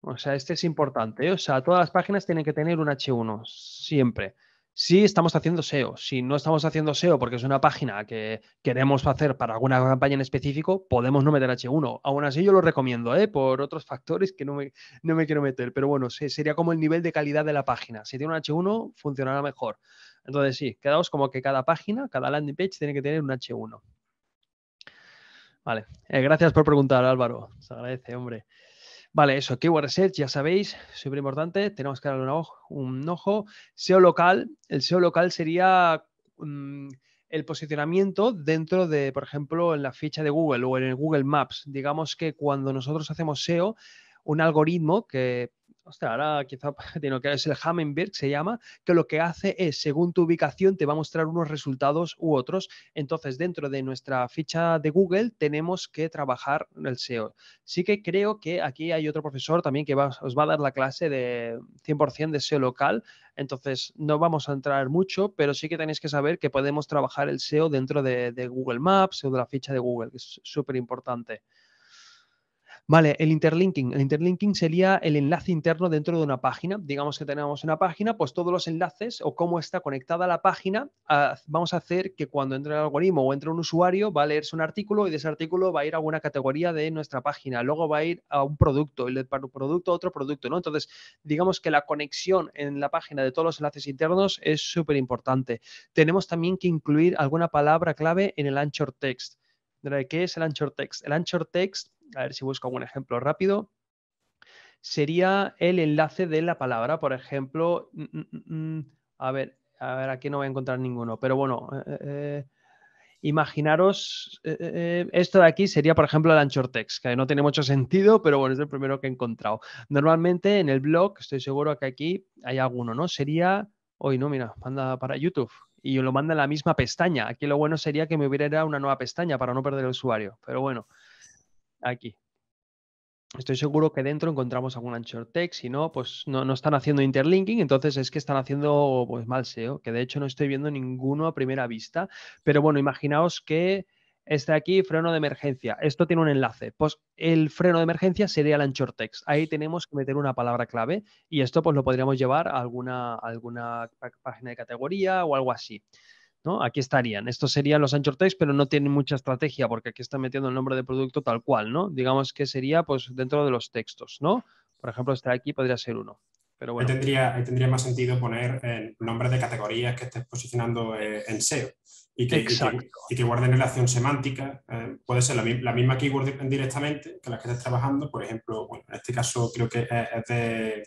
O sea, este es importante. ¿eh? O sea, todas las páginas tienen que tener un H1, siempre. Si estamos haciendo SEO, si no estamos haciendo SEO porque es una página que queremos hacer para alguna campaña en específico, podemos no meter H1. Aún así yo lo recomiendo, ¿eh? por otros factores que no me, quiero meter. Pero bueno, sería como el nivel de calidad de la página. Si tiene un H1, funcionará mejor. Entonces sí, quedaos como que cada página, cada landing page tiene que tener un H1. Vale, eh, gracias por preguntar, Álvaro. Se agradece, hombre. Vale, eso, keyword research, ya sabéis, súper importante, tenemos que darle un ojo, SEO local, el SEO local sería mm, el posicionamiento dentro de, por ejemplo, en la ficha de Google o en el Google Maps. Digamos que cuando nosotros hacemos SEO, un algoritmo que ahora quizá que es el Hammenberg, se llama, que lo que hace es, según tu ubicación, te va a mostrar unos resultados u otros. Entonces, dentro de nuestra ficha de Google, tenemos que trabajar el SEO. Sí que creo que aquí hay otro profesor también que os va a dar la clase de 100% de SEO local. Entonces, no vamos a entrar mucho, pero sí que tenéis que saber que podemos trabajar el SEO dentro de, de Google Maps o de la ficha de Google, que es súper importante. Vale, el interlinking. El interlinking sería el enlace interno dentro de una página. Digamos que tenemos una página, pues todos los enlaces o cómo está conectada la página, vamos a hacer que cuando entre el algoritmo o entre un usuario va a leerse un artículo y de ese artículo va a ir a alguna categoría de nuestra página, luego va a ir a un producto, y un producto a otro producto, ¿no? Entonces, digamos que la conexión en la página de todos los enlaces internos es súper importante. Tenemos también que incluir alguna palabra clave en el anchor text. ¿Qué es el anchor text? El anchor text a ver si busco algún ejemplo rápido, sería el enlace de la palabra. Por ejemplo, mm, mm, mm, a ver, a ver, aquí no voy a encontrar ninguno, pero bueno, eh, eh, eh. imaginaros, esto de aquí sería, por ejemplo, el text, que no tiene mucho sentido, pero bueno, es el primero que he encontrado. Normalmente en el blog, estoy seguro que aquí hay alguno, ¿no? Sería, hoy no, mira, manda para YouTube y lo manda en la misma pestaña. Aquí lo bueno sería que me hubiera una nueva pestaña para no perder el usuario, pero bueno aquí. Estoy seguro que dentro encontramos algún anchor text, si no, pues no, están haciendo interlinking, entonces es que están haciendo pues, mal SEO, que de hecho no estoy viendo ninguno a primera vista. Pero bueno, imaginaos que este aquí, freno de emergencia, esto tiene un enlace. Pues el freno de emergencia sería el anchor text. Ahí tenemos que meter una palabra clave y esto pues lo podríamos llevar a alguna, a alguna página de categoría o algo así. Aquí estarían. Estos serían los anchor text, pero no tienen mucha estrategia porque aquí están metiendo el nombre de producto tal cual, ¿no? Digamos que sería pues dentro de los textos, ¿no? Por ejemplo, este de aquí podría ser uno. Pero bueno. ahí, tendría, más sentido poner el eh, nombre de categorías que estés posicionando eh, en SEO y que, guarden relación semántica. Eh, puede ser la, misma keyword directamente que la que estés trabajando. Por ejemplo, bueno, en este caso creo que es de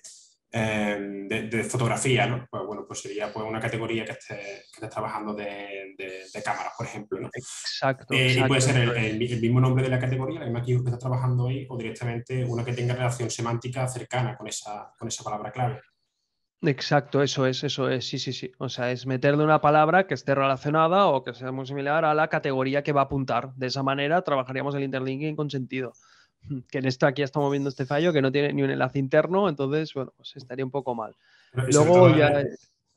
Em, de, fotografía, ¿no? Pues bueno, pues sería pues, una categoría que estés esté trabajando de, de, cámaras, por ejemplo, ¿no? Exacto. Eh, y puede ser el, mismo nombre de la categoría, la misma que estás trabajando ahí, o directamente una que tenga relación semántica cercana con esa, con esa palabra clave. Exacto, eso es, eso es, sí, sí, sí. O sea, es meterle una palabra que esté relacionada o que sea muy similar a la categoría que va a apuntar. De esa manera trabajaríamos el interlinking con sentido. que en esto aquí estamos viendo este fallo que no tiene ni un enlace interno, entonces, bueno, pues estaría un poco mal.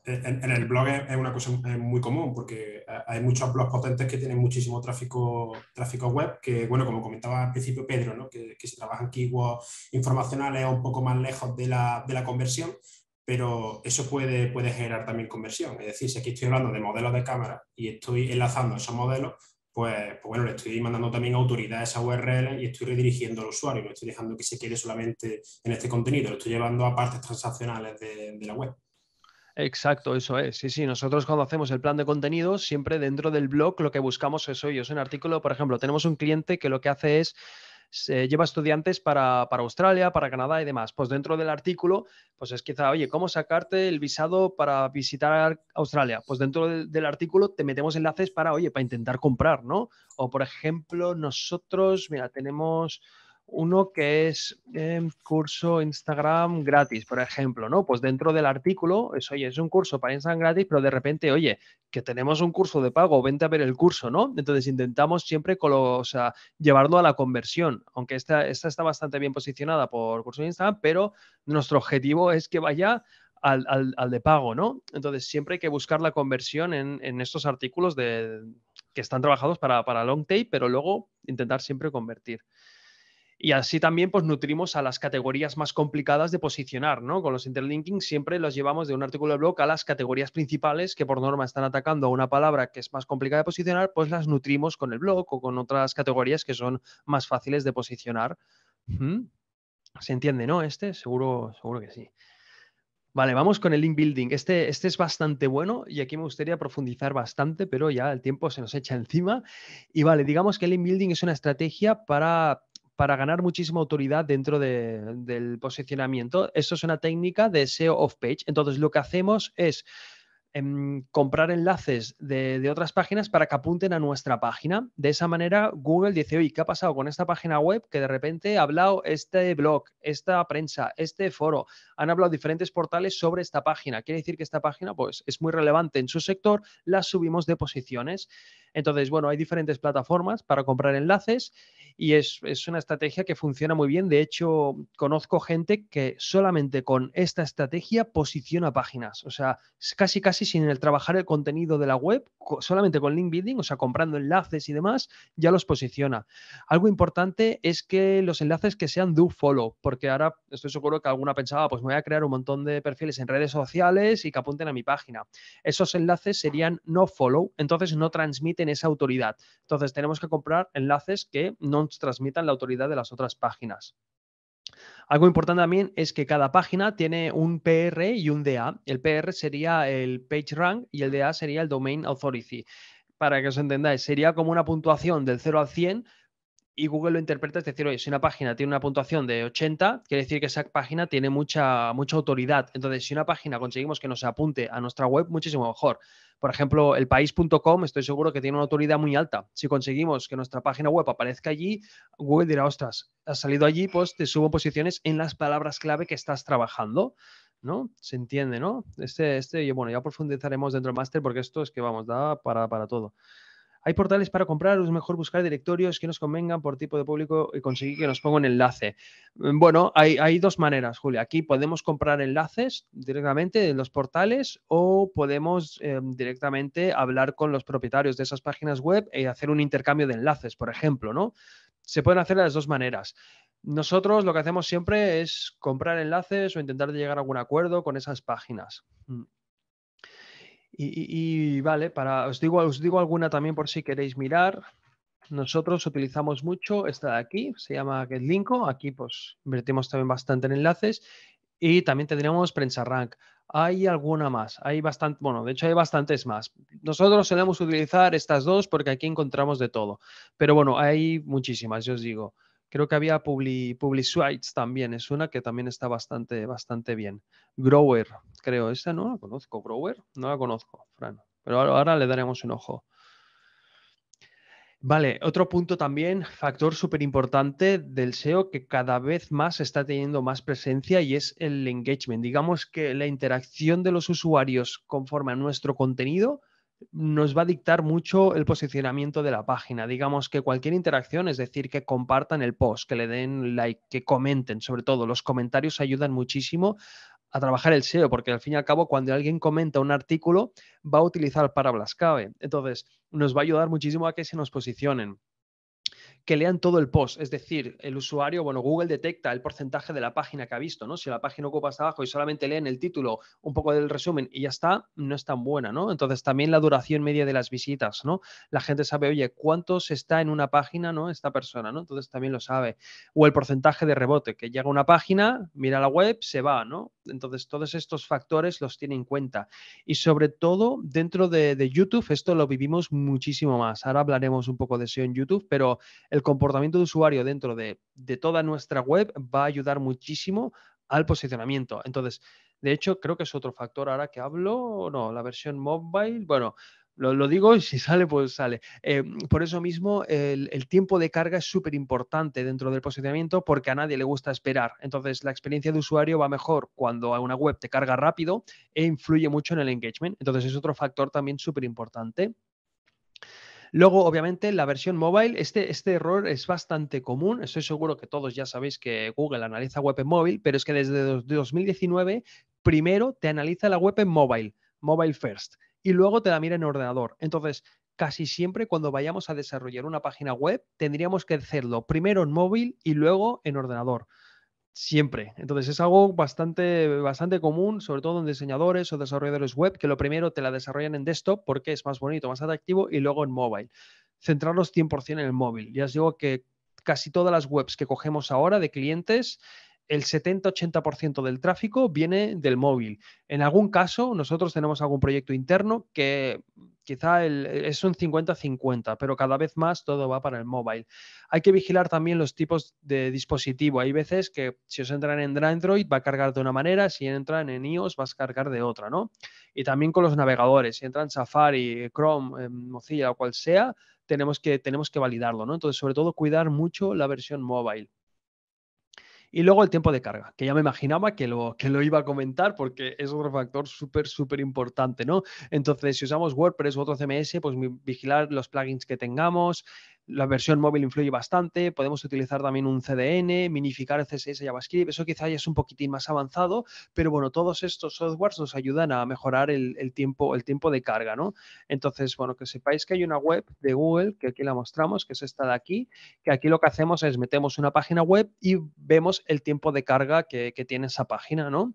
En, el blog es, una cosa muy común porque hay muchos blogs potentes que tienen muchísimo tráfico, tráfico web que, bueno, como comentaba al principio Pedro, ¿no? que, que, se trabajan keywords informacionales un poco más lejos de la, de la conversión, pero eso puede, puede generar también conversión. Es decir, si aquí estoy hablando de modelos de cámara y estoy enlazando esos modelos, pues, pues, bueno, le estoy mandando también autoridades a URL y estoy redirigiendo al usuario, no estoy dejando que se quede solamente en este contenido, lo estoy llevando a partes transaccionales de, la web. Exacto, eso es. Sí, sí, nosotros cuando hacemos el plan de contenido, siempre dentro del blog lo que buscamos es hoy, es un artículo, por ejemplo, tenemos un cliente que lo que hace es se lleva estudiantes para, para, Australia, para Canadá y demás. Pues dentro del artículo, pues es quizá, oye, ¿cómo sacarte el visado para visitar Australia? Pues dentro del artículo te metemos enlaces para, oye, para intentar comprar, ¿no? O por ejemplo, nosotros, mira, tenemos uno que es em, curso Instagram gratis, por ejemplo, ¿no? Pues dentro del artículo es, oye, es un curso para Instagram gratis, pero de repente, oye, que tenemos un curso de pago, vente a ver el curso, ¿no? Entonces intentamos siempre llevarlo a la conversión, aunque esta, está bastante bien posicionada por curso Instagram, pero nuestro objetivo es que vaya al, de pago, ¿no? Entonces siempre hay que buscar la conversión en, estos artículos de, que están trabajados para, para long tail, pero luego intentar siempre convertir. Y así también pues nutrimos a las categorías más complicadas de posicionar, ¿no? Con los interlinkings siempre los llevamos de un artículo de blog a las categorías principales que por norma están atacando a una palabra que es más complicada de posicionar, pues las nutrimos con el blog o con otras categorías que son más fáciles de posicionar. ¿Se entiende, no? Este seguro, seguro que sí. Vale, vamos con el link building. Este, este, es bastante bueno y aquí me gustaría profundizar bastante, pero ya el tiempo se nos echa encima. Y vale, digamos que el link building es una estrategia para para ganar muchísima autoridad dentro del posicionamiento. Esto es una técnica de SEO off-page. Entonces, lo que hacemos es em, comprar enlaces de, otras páginas para que apunten a nuestra página. De esa manera, Google dice, oye, ¿qué ha pasado con esta página web? Que de repente ha hablado este blog, esta prensa, este foro, han hablado diferentes portales sobre esta página. Quiere decir que esta página pues, es muy relevante en su sector, la subimos de posiciones. Entonces, bueno, hay diferentes plataformas para comprar enlaces y es, una estrategia que funciona muy bien. De hecho, conozco gente que solamente con esta estrategia posiciona páginas. O sea, casi, casi sin el trabajar el contenido de la web, solamente con link building, o sea, comprando enlaces y demás, ya los posiciona. Algo importante es que los enlaces que sean do follow, porque ahora estoy seguro que alguna pensaba, pues me voy a crear un montón de perfiles en redes sociales y que apunten a mi página. Esos enlaces serían no follow, entonces no transmiten esa autoridad. Entonces tenemos que comprar enlaces que no nos transmitan la autoridad de las otras páginas. Algo importante también es que cada página tiene un PR y un DA. El PR sería el PageRank y el DA sería el Domain Authority. Para que os entendáis, sería como una puntuación del 0 al 100 y Google lo interpreta es decir, oye, si una página tiene una puntuación de 80, quiere decir que esa página tiene mucha, mucha autoridad. Entonces, si una página conseguimos que nos apunte a nuestra web, muchísimo mejor. Por ejemplo, el país.com, estoy seguro que tiene una autoridad muy alta. Si conseguimos que nuestra página web aparezca allí, Google dirá, ostras, has salido allí, pues te subo posiciones en las palabras clave que estás trabajando. ¿no? Se entiende, ¿no? Este, este, bueno, ya profundizaremos dentro del máster porque esto es que, vamos, da para, para todo. Hay portales para comprar, es mejor buscar directorios que nos convengan por tipo de público y conseguir que nos pongan un enlace. Mm, bueno, hay, dos maneras, Julia. Aquí podemos comprar enlaces directamente en los portales o podemos em, directamente hablar con los propietarios de esas páginas web y hacer un intercambio de enlaces, por ejemplo, ¿no? Se pueden hacer de las dos maneras. Nosotros lo que hacemos siempre es comprar enlaces o intentar llegar a algún acuerdo con esas páginas. Mm. Y, vale, para, os, digo, os digo alguna también por si queréis mirar. Nosotros utilizamos mucho esta de aquí, se llama GetLinko. Aquí pues invertimos también bastante en enlaces. Y también tendríamos rank Hay alguna más, hay bastante, bueno, de hecho hay bastantes más. Nosotros solemos utilizar estas dos porque aquí encontramos de todo. Pero bueno, hay muchísimas, yo os digo. Creo que había Publi, también, es una que también está bastante, bastante bien. Grower, creo, ¿Esa no la conozco. Grower, no la conozco, Fran. Pero ahora, ahora le daremos un ojo. Vale, otro punto también, factor súper importante del SEO que cada vez más está teniendo más presencia y es el engagement. Digamos que la interacción de los usuarios conforme a nuestro contenido nos va a dictar mucho el posicionamiento de la página. Digamos que cualquier interacción, es decir, que compartan el post, que le den like, que comenten, sobre todo los comentarios ayudan muchísimo a trabajar el SEO, porque al fin y al cabo cuando alguien comenta un artículo va a utilizar palabras clave. Entonces, nos va a ayudar muchísimo a que se nos posicionen que lean todo el post. Es decir, el usuario, bueno, Google detecta el porcentaje de la página que ha visto, ¿no? Si la página ocupa hasta abajo y solamente leen el título, un poco del resumen y ya está, no es tan buena, ¿no? Entonces también la duración media de las visitas, ¿no? La gente sabe, oye, ¿cuántos está en una página, ¿no? Esta persona, ¿no? Entonces también lo sabe. O el porcentaje de rebote, que llega una página, mira la web, se va, ¿no? Entonces todos estos factores los tiene en cuenta. Y sobre todo dentro de, YouTube, esto lo vivimos muchísimo más. Ahora hablaremos un poco de eso en YouTube, pero el comportamiento de usuario dentro de, toda nuestra web va a ayudar muchísimo al posicionamiento. Entonces, de hecho, creo que es otro factor ahora que hablo, no, la versión mobile, bueno, lo, digo y si sale, pues sale. Eh, por eso mismo, el, el, tiempo de carga es súper importante dentro del posicionamiento porque a nadie le gusta esperar. Entonces, la experiencia de usuario va mejor cuando una web te carga rápido e influye mucho en el engagement. Entonces, es otro factor también súper importante. Luego, obviamente, la versión mobile, este, este, error es bastante común. Estoy seguro que todos ya sabéis que Google analiza web en móvil, pero es que desde 2019 primero te analiza la web en mobile, mobile first, y luego te la mira en ordenador. Entonces, casi siempre cuando vayamos a desarrollar una página web, tendríamos que hacerlo primero en móvil y luego en ordenador siempre. Entonces es algo bastante, bastante común, sobre todo en diseñadores o desarrolladores web, que lo primero te la desarrollan en desktop porque es más bonito, más atractivo, y luego en mobile. Centrarnos 100% en el móvil. Ya os digo que casi todas las webs que cogemos ahora de clientes el 70-80% del tráfico viene del móvil. En algún caso, nosotros tenemos algún proyecto interno que quizá es un 50-50, pero cada vez más todo va para el móvil. Hay que vigilar también los tipos de dispositivo. Hay veces que si os entran en Android va a cargar de una manera, si entran en iOS vas a cargar de otra, ¿no? Y también con los navegadores, si entran Safari, Chrome, eh, Mozilla o cual sea, tenemos que, tenemos que validarlo, ¿no? Entonces, sobre todo, cuidar mucho la versión móvil. Y luego el tiempo de carga, que ya me imaginaba que lo, que lo iba a comentar porque es otro factor súper, súper importante, ¿no? Entonces, si usamos WordPress u otro CMS, pues vigilar los plugins que tengamos, la versión móvil influye bastante, podemos utilizar también un CDN, minificar el CSS JavaScript, eso quizá ya es un poquitín más avanzado, pero bueno, todos estos softwares nos ayudan a mejorar el, tiempo, el tiempo de carga, ¿no? Entonces, bueno, que sepáis que hay una web de Google, que aquí la mostramos, que es esta de aquí, que aquí lo que hacemos es metemos una página web y vemos el tiempo de carga que, que tiene esa página, ¿no?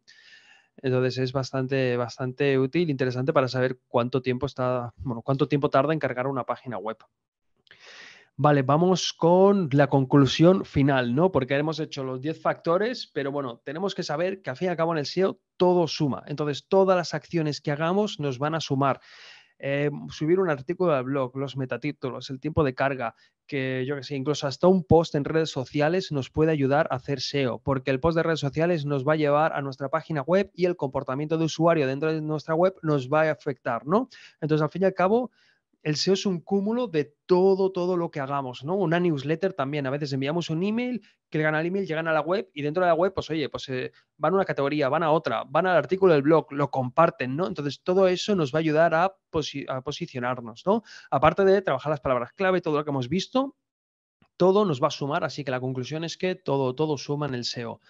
Entonces es bastante, bastante útil, interesante para saber cuánto tiempo está, bueno, cuánto tiempo tarda en cargar una página web. Vale, vamos con la conclusión final, ¿no? Porque hemos hecho los 10 factores, pero bueno, tenemos que saber que al fin y al cabo en el SEO todo suma. Entonces, todas las acciones que hagamos nos van a sumar. Eh, subir un artículo al blog, los metatítulos, el tiempo de carga, que yo que sé, incluso hasta un post en redes sociales nos puede ayudar a hacer SEO, porque el post de redes sociales nos va a llevar a nuestra página web y el comportamiento de usuario dentro de nuestra web nos va a afectar, ¿no? Entonces, al fin y al cabo, el SEO es un cúmulo de todo, todo lo que hagamos, ¿no? Una newsletter también. A veces enviamos un email, llegan al email, llegan a la web y dentro de la web, pues oye, pues eh, van a una categoría, van a otra, van al artículo del blog, lo comparten, ¿no? Entonces todo eso nos va a ayudar a, posicionarnos, ¿no? Aparte de trabajar las palabras clave, todo lo que hemos visto, todo nos va a sumar, así que la conclusión es que todo, todo suma en el SEO.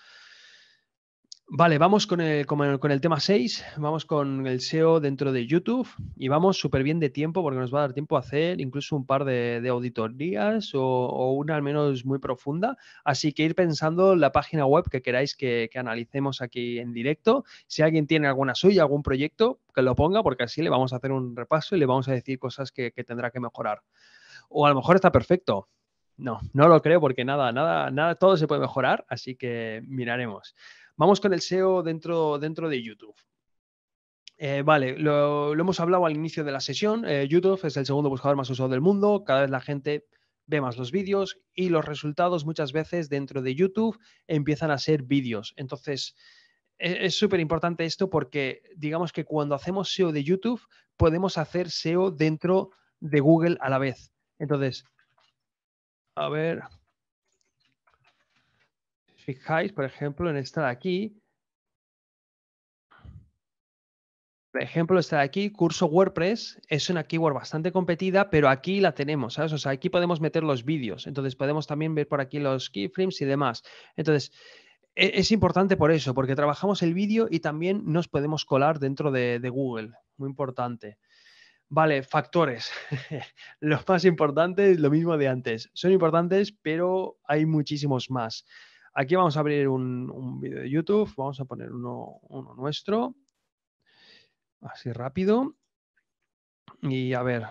Vale, vamos con el, con el, tema 6, vamos con el SEO dentro de YouTube y vamos súper bien de tiempo porque nos va a dar tiempo a hacer incluso un par de, auditorías o, una al menos muy profunda. Así que ir pensando la página web que queráis que, analicemos aquí en directo. Si alguien tiene alguna suya, algún proyecto, que lo ponga porque así le vamos a hacer un repaso y le vamos a decir cosas que tendrá que mejorar. O a lo mejor está perfecto, no, no lo creo porque nada, nada, nada, todo se puede mejorar, así que miraremos. Vamos con el SEO dentro, dentro de YouTube. Eh, vale, lo, hemos hablado al inicio de la sesión. Eh, YouTube es el segundo buscador más usado del mundo. Cada vez la gente ve más los vídeos y los resultados muchas veces dentro de YouTube empiezan a ser vídeos. Entonces, e, es súper importante esto porque digamos que cuando hacemos SEO de YouTube, podemos hacer SEO dentro de Google a la vez. Entonces, a ver, fijáis, por ejemplo, en esta de aquí, por ejemplo, esta de aquí, curso WordPress, es una keyword bastante competida, pero aquí la tenemos, O sea, aquí podemos meter los vídeos, entonces podemos también ver por aquí los keyframes y demás. Entonces, e, es importante por eso, porque trabajamos el vídeo y también nos podemos colar dentro de, de Google, muy importante. Vale, factores. los más importantes, lo mismo de antes. Son importantes, pero hay muchísimos más aquí vamos a abrir un, vídeo de YouTube, vamos a poner uno, nuestro, así rápido. Y a ver,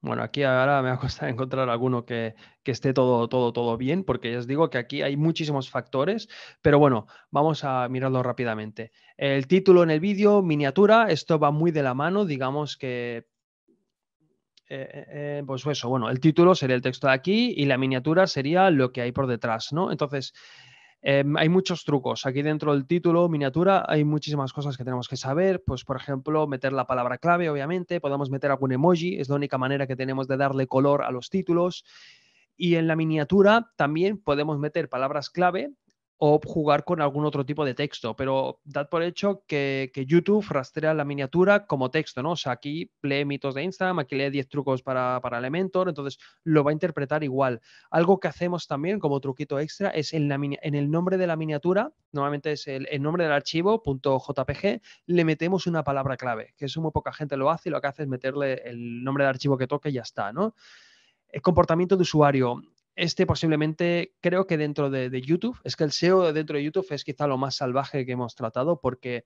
bueno, aquí ahora me ha a encontrar alguno que, que, esté todo, todo, todo bien, porque ya os digo que aquí hay muchísimos factores, pero bueno, vamos a mirarlo rápidamente. El título en el vídeo, miniatura, esto va muy de la mano, digamos que eh, eh, eh, pues eso, bueno, el título sería el texto de aquí y la miniatura sería lo que hay por detrás, ¿no? Entonces, em, hay muchos trucos. Aquí dentro del título, miniatura, hay muchísimas cosas que tenemos que saber. Pues, por ejemplo, meter la palabra clave, obviamente. Podemos meter algún emoji. Es la única manera que tenemos de darle color a los títulos. Y en la miniatura también podemos meter palabras clave o jugar con algún otro tipo de texto, pero dad por hecho que, YouTube rastrea la miniatura como texto, ¿no? O sea, aquí lee mitos de Instagram, aquí lee 10 trucos para, para Elementor, entonces lo va a interpretar igual. Algo que hacemos también como truquito extra es en, en el nombre de la miniatura, normalmente es el, nombre del archivo, .jpg, le metemos una palabra clave, que eso muy poca gente lo hace y lo que hace es meterle el nombre del archivo que toque y ya está, ¿no? El comportamiento de usuario este posiblemente creo que dentro de, YouTube, es que el SEO dentro de YouTube es quizá lo más salvaje que hemos tratado porque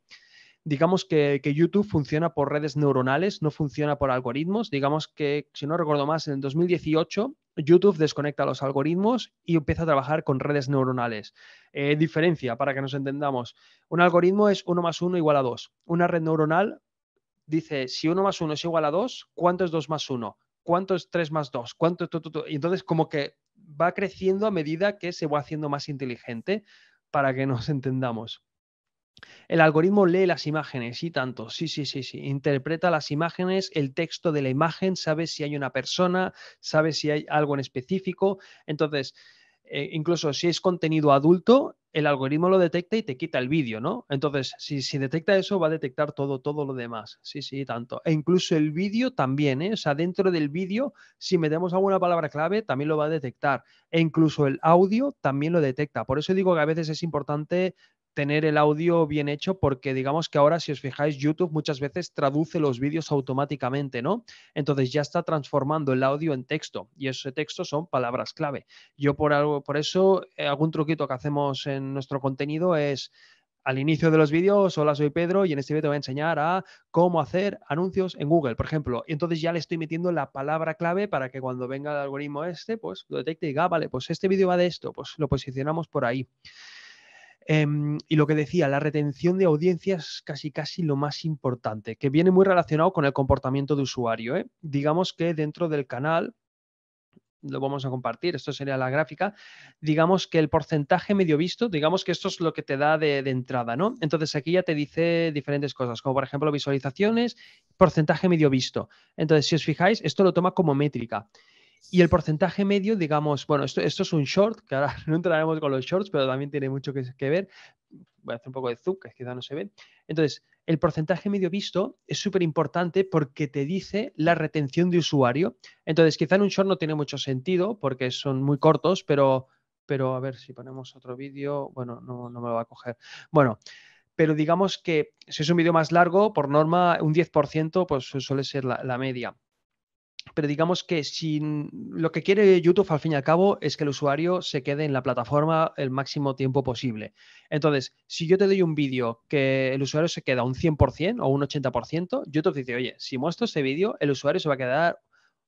digamos que, YouTube funciona por redes neuronales, no funciona por algoritmos. Digamos que, si no recuerdo más, en 2018 YouTube desconecta los algoritmos y empieza a trabajar con redes neuronales. Eh, diferencia, para que nos entendamos, un algoritmo es 1 más 1 igual a 2. Una red neuronal dice, si 1 más 1 es igual a 2, ¿cuánto es 2 más 1? ¿Cuánto es 3 más 2? ¿Cuánto es...? todo? Y entonces como que va creciendo a medida que se va haciendo más inteligente, para que nos entendamos. El algoritmo lee las imágenes y tanto, sí, sí, sí, sí, interpreta las imágenes, el texto de la imagen, sabe si hay una persona, sabe si hay algo en específico. Entonces, eh, incluso si es contenido adulto, el algoritmo lo detecta y te quita el vídeo, ¿no? Entonces, si, detecta eso, va a detectar todo, todo lo demás. Sí, sí, tanto. E incluso el vídeo también, ¿eh? O sea, dentro del vídeo, si metemos alguna palabra clave, también lo va a detectar. E incluso el audio también lo detecta. Por eso digo que a veces es importante tener el audio bien hecho porque digamos que ahora si os fijáis YouTube muchas veces traduce los vídeos automáticamente, ¿no? Entonces ya está transformando el audio en texto y ese texto son palabras clave. Yo por algo por eso eh, algún truquito que hacemos en nuestro contenido es al inicio de los vídeos, hola, soy Pedro y en este vídeo te voy a enseñar a cómo hacer anuncios en Google, por ejemplo. entonces ya le estoy metiendo la palabra clave para que cuando venga el algoritmo este, pues lo detecte y diga, ah, vale, pues este vídeo va de esto, pues lo posicionamos por ahí. Em, y lo que decía, la retención de audiencias es casi casi lo más importante, que viene muy relacionado con el comportamiento de usuario. ¿eh? Digamos que dentro del canal, lo vamos a compartir, esto sería la gráfica, digamos que el porcentaje medio visto, digamos que esto es lo que te da de, de, entrada, ¿no? Entonces aquí ya te dice diferentes cosas, como por ejemplo visualizaciones, porcentaje medio visto. Entonces, si os fijáis, esto lo toma como métrica. Y el porcentaje medio, digamos, bueno, esto, es un short, que ahora no entraremos con los shorts, pero también tiene mucho que, ver. Voy a hacer un poco de zoom, que quizá no se ve. Entonces, el porcentaje medio visto es súper importante porque te dice la retención de usuario. Entonces, quizá en un short no tiene mucho sentido porque son muy cortos, pero, pero a ver si ponemos otro vídeo. Bueno, no, me lo va a coger. Bueno, pero digamos que si es un vídeo más largo, por norma, un 10% pues, suele ser la media pero digamos que sin lo que quiere YouTube al fin y al cabo es que el usuario se quede en la plataforma el máximo tiempo posible. Entonces, si yo te doy un vídeo que el usuario se queda un 100% o un 80%, YouTube dice, oye, si muestro este vídeo, el usuario se va a quedar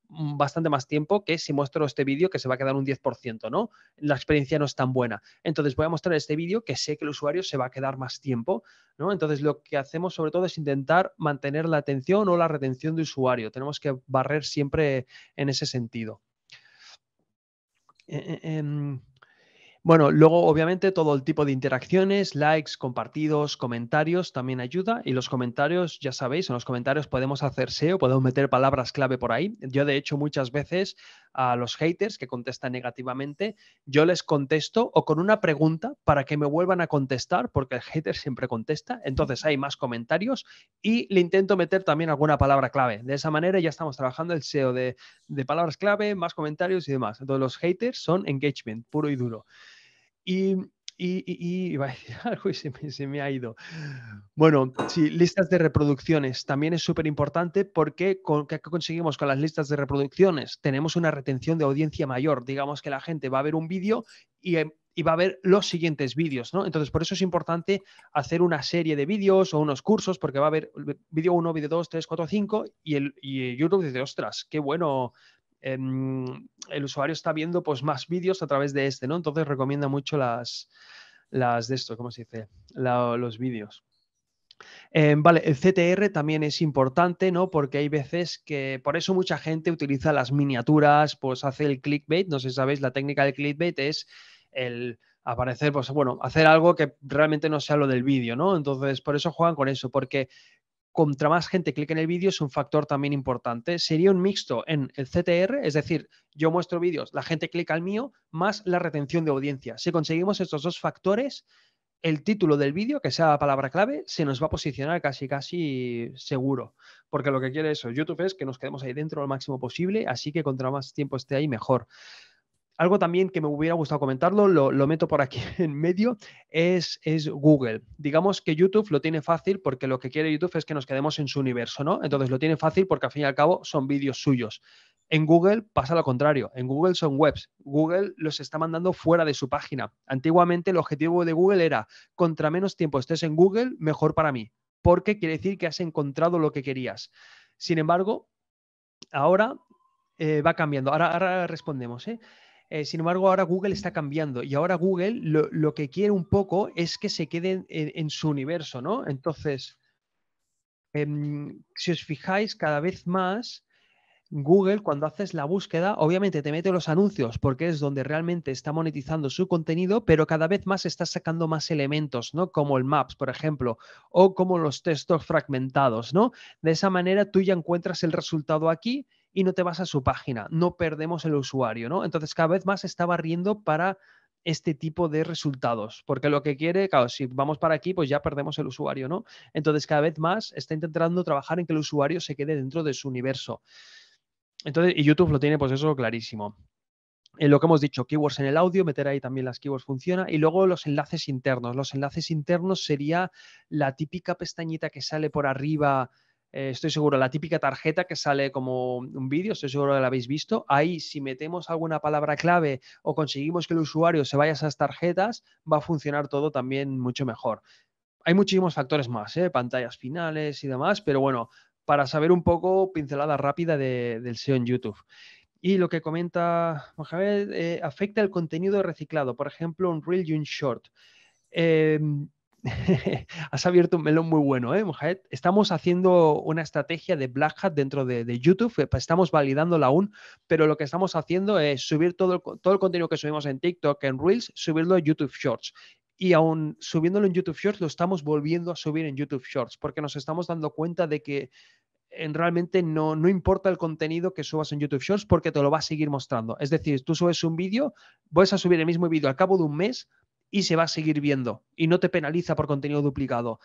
Mm, bastante más tiempo que si muestro este vídeo que se va a quedar un 10%, ¿no? La experiencia no es tan buena. Entonces voy a mostrar este vídeo que sé que el usuario se va a quedar más tiempo, ¿no? Entonces lo que hacemos sobre todo es intentar mantener la atención o la retención de usuario. Tenemos que barrer siempre en ese sentido. Eh, eh, em, bueno, luego obviamente todo el tipo de interacciones, likes, compartidos, comentarios también ayuda. Y los comentarios, ya sabéis, en los comentarios podemos hacer SEO, podemos meter palabras clave por ahí. Yo de hecho muchas veces a los haters que contestan negativamente, yo les contesto o con una pregunta para que me vuelvan a contestar, porque el hater siempre contesta. Entonces hay más comentarios y le intento meter también alguna palabra clave. De esa manera ya estamos trabajando el SEO de, palabras clave, más comentarios y demás. Entonces los haters son engagement puro y duro. Y, algo se me, ha ido. Bueno, sí, listas de reproducciones también es súper importante porque con, ¿qué conseguimos con las listas de reproducciones? Tenemos una retención de audiencia mayor. Digamos que la gente va a ver un vídeo y, em, va a ver los siguientes vídeos, ¿no? Entonces, por eso es importante hacer una serie de vídeos o unos cursos porque va a haber vídeo 1, vídeo 2, 3, 4, 5 y, el, y YouTube dice, ostras, qué bueno Em, el usuario está viendo pues, más vídeos a través de este, ¿no? Entonces recomienda mucho las, las de esto, ¿cómo se dice? los vídeos. Em, vale, el CTR también es importante, ¿no? Porque hay veces que por eso mucha gente utiliza las miniaturas, pues hace el clickbait, no sé si sabéis, la técnica del clickbait es el aparecer, pues bueno, hacer algo que realmente no sea lo del vídeo, ¿no? Entonces, por eso juegan con eso, porque contra más gente clique en el vídeo es un factor también importante. Sería un mixto en el CTR, es decir, yo muestro vídeos, la gente clica al mío, más la retención de audiencia. Si conseguimos estos dos factores, el título del vídeo, que sea la palabra clave, se nos va a posicionar casi, casi seguro. Porque lo que quiere eso, YouTube es que nos quedemos ahí dentro lo máximo posible, así que contra más tiempo esté ahí, mejor algo también que me hubiera gustado comentarlo, lo, meto por aquí en medio, es, es, Google. Digamos que YouTube lo tiene fácil porque lo que quiere YouTube es que nos quedemos en su universo, ¿no? Entonces lo tiene fácil porque al fin y al cabo son vídeos suyos. En Google pasa lo contrario, en Google son webs, Google los está mandando fuera de su página. Antiguamente el objetivo de Google era, contra menos tiempo estés en Google, mejor para mí, porque quiere decir que has encontrado lo que querías. Sin embargo, ahora eh, va cambiando. Ahora, ahora respondemos. ¿eh? Eh, sin embargo, ahora Google está cambiando y ahora Google lo, que quiere un poco es que se queden en, su universo, ¿no? Entonces, em, si os fijáis, cada vez más Google, cuando haces la búsqueda, obviamente te mete los anuncios porque es donde realmente está monetizando su contenido, pero cada vez más está sacando más elementos, ¿no? Como el Maps, por ejemplo, o como los textos fragmentados, ¿no? De esa manera tú ya encuentras el resultado aquí y no te vas a su página, no perdemos el usuario, ¿no? Entonces cada vez más estaba está barriendo para este tipo de resultados, porque lo que quiere, claro, si vamos para aquí, pues ya perdemos el usuario, ¿no? Entonces cada vez más está intentando trabajar en que el usuario se quede dentro de su universo. Entonces, y YouTube lo tiene pues eso clarísimo. en eh, lo que hemos dicho, keywords en el audio, meter ahí también las keywords funciona. Y luego los enlaces internos. Los enlaces internos sería la típica pestañita que sale por arriba eh, estoy seguro, la típica tarjeta que sale como un vídeo, estoy seguro que la habéis visto. Ahí, si metemos alguna palabra clave o conseguimos que el usuario se vaya a esas tarjetas, va a funcionar todo también mucho mejor. Hay muchísimos factores más, ¿eh? pantallas finales y demás, pero bueno, para saber un poco pincelada rápida del SEO en YouTube. Y lo que comenta Mohamed eh, afecta el contenido reciclado, por ejemplo, un real June short. Em, has abierto un melón muy bueno, ¿eh, Mohamed? Estamos haciendo una estrategia de Black Hat dentro de, YouTube, pues, pues, estamos validándola aún, pero lo que estamos haciendo es subir todo el, todo el contenido que subimos en TikTok, en Reels, subirlo a YouTube Shorts y aún subiéndolo en YouTube Shorts, lo estamos volviendo a subir en YouTube Shorts, porque nos estamos dando cuenta de que en realmente no, no importa el contenido que subas en YouTube Shorts porque te lo va a seguir mostrando. Es decir, tú subes un vídeo, vas a subir el mismo vídeo al cabo de un mes, y se va a seguir viendo y no te penaliza por contenido duplicado.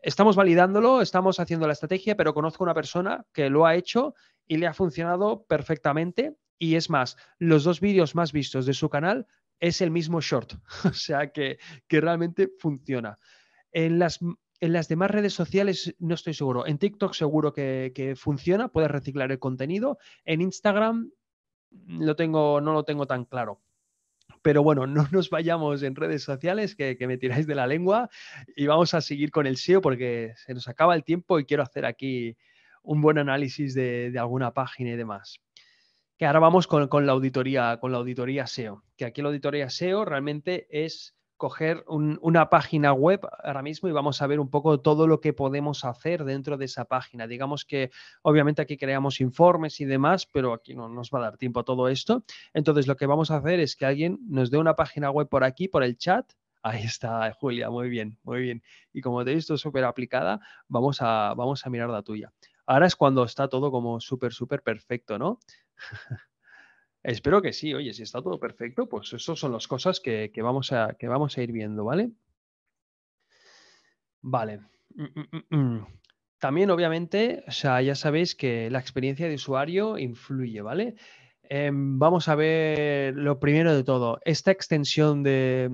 Estamos validándolo, estamos haciendo la estrategia, pero conozco una persona que lo ha hecho y le ha funcionado perfectamente. Y es más, los dos vídeos más vistos de su canal es el mismo short, o sea que, realmente funciona. En las, en las demás redes sociales no estoy seguro. En TikTok seguro que, que funciona, puedes reciclar el contenido. En Instagram lo tengo, no lo tengo tan claro. Pero bueno, no nos vayamos en redes sociales que, me tiráis de la lengua y vamos a seguir con el SEO porque se nos acaba el tiempo y quiero hacer aquí un buen análisis de, alguna página y demás. Que ahora vamos con, la auditoría, con la auditoría SEO, que aquí la auditoría SEO realmente es coger una página web ahora mismo y vamos a ver un poco todo lo que podemos hacer dentro de esa página. Digamos que obviamente aquí creamos informes y demás, pero aquí no nos va a dar tiempo a todo esto. Entonces lo que vamos a hacer es que alguien nos dé una página web por aquí, por el chat, Ahí está, Julia, muy bien, muy bien. Y como te he visto súper aplicada, vamos a, vamos a mirar la tuya. Ahora es cuando está todo como súper, súper perfecto, ¿no? Espero que sí, oye, si está todo perfecto, pues eso son las cosas que, vamos, a, que vamos a ir viendo, ¿vale? Vale. Mm, mm, mm, También, obviamente, o sea, ya sabéis que la experiencia de usuario influye, ¿vale? Em, vamos a ver lo primero de todo. Esta extensión de,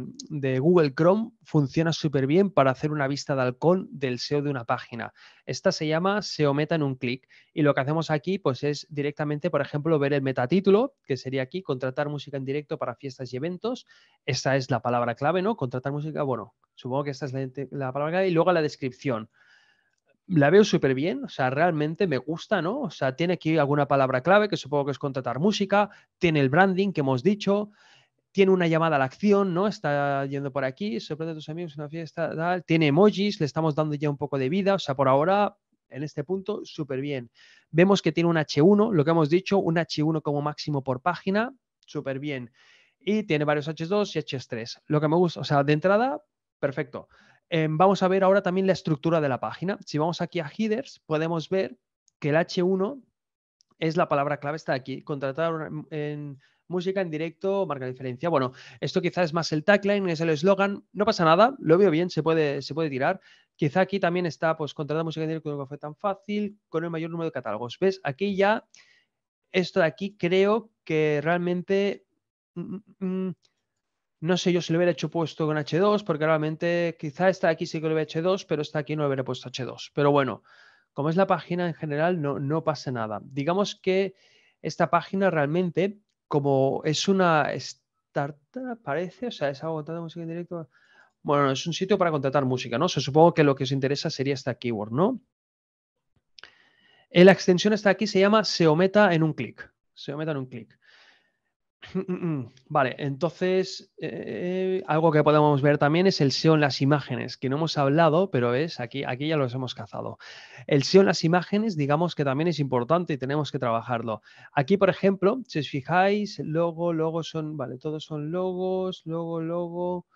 Google Chrome funciona súper bien para hacer una vista de halcón del SEO de una página. Esta se llama SEO Meta en un clic. Y lo que hacemos aquí pues, es directamente, por ejemplo, ver el metatítulo, que sería aquí contratar música en directo para fiestas y eventos. Esta es la palabra clave, ¿no? Contratar música, bueno, supongo que esta es la, la palabra clave. Y luego la descripción la veo súper bien, o sea, realmente me gusta, ¿no? O sea, tiene aquí alguna palabra clave, que supongo que es contratar música, tiene el branding que hemos dicho, tiene una llamada a la acción, ¿no? Está yendo por aquí, sorprende a tus amigos en una fiesta, tal. tiene emojis, le estamos dando ya un poco de vida, o sea, por ahora, en este punto, súper bien. Vemos que tiene un H1, lo que hemos dicho, un H1 como máximo por página, súper bien. Y tiene varios H2 y H3. Lo que me gusta, o sea, de entrada, perfecto. Em, vamos a ver ahora también la estructura de la página. Si vamos aquí a headers, podemos ver que el H1 es la palabra clave, está aquí, contratar mm, música en directo, marca diferencia. Bueno, esto quizás es más el tagline, es el eslogan, no pasa nada, lo veo bien, se puede, se puede tirar. Quizá aquí también está, pues, contratar música en directo no fue tan fácil, con el mayor número de catálogos. ¿Ves? Aquí ya, esto de aquí creo que realmente... Mm, mm, no sé yo si lo hubiera hecho puesto con H2, porque realmente quizá está aquí sí que lo hubiera H2, pero está aquí no lo hubiera puesto H2. Pero bueno, como es la página en general, no, no pasa nada. Digamos que esta página realmente, como es una startup, parece, o sea, es algo de música en directo. Bueno, es un sitio para contratar música, ¿no? Se supongo que lo que os interesa sería esta keyword, ¿no? Eh, la extensión está aquí se llama Seometa en un clic. Seometa en un clic. Vale, entonces eh, algo que podemos ver también es el SEO en las imágenes, que no hemos hablado, pero es aquí, aquí ya los hemos cazado. El SEO en las imágenes, digamos que también es importante y tenemos que trabajarlo. Aquí, por ejemplo, si os fijáis, logo, logo son, vale, todos son logos, logo, logo.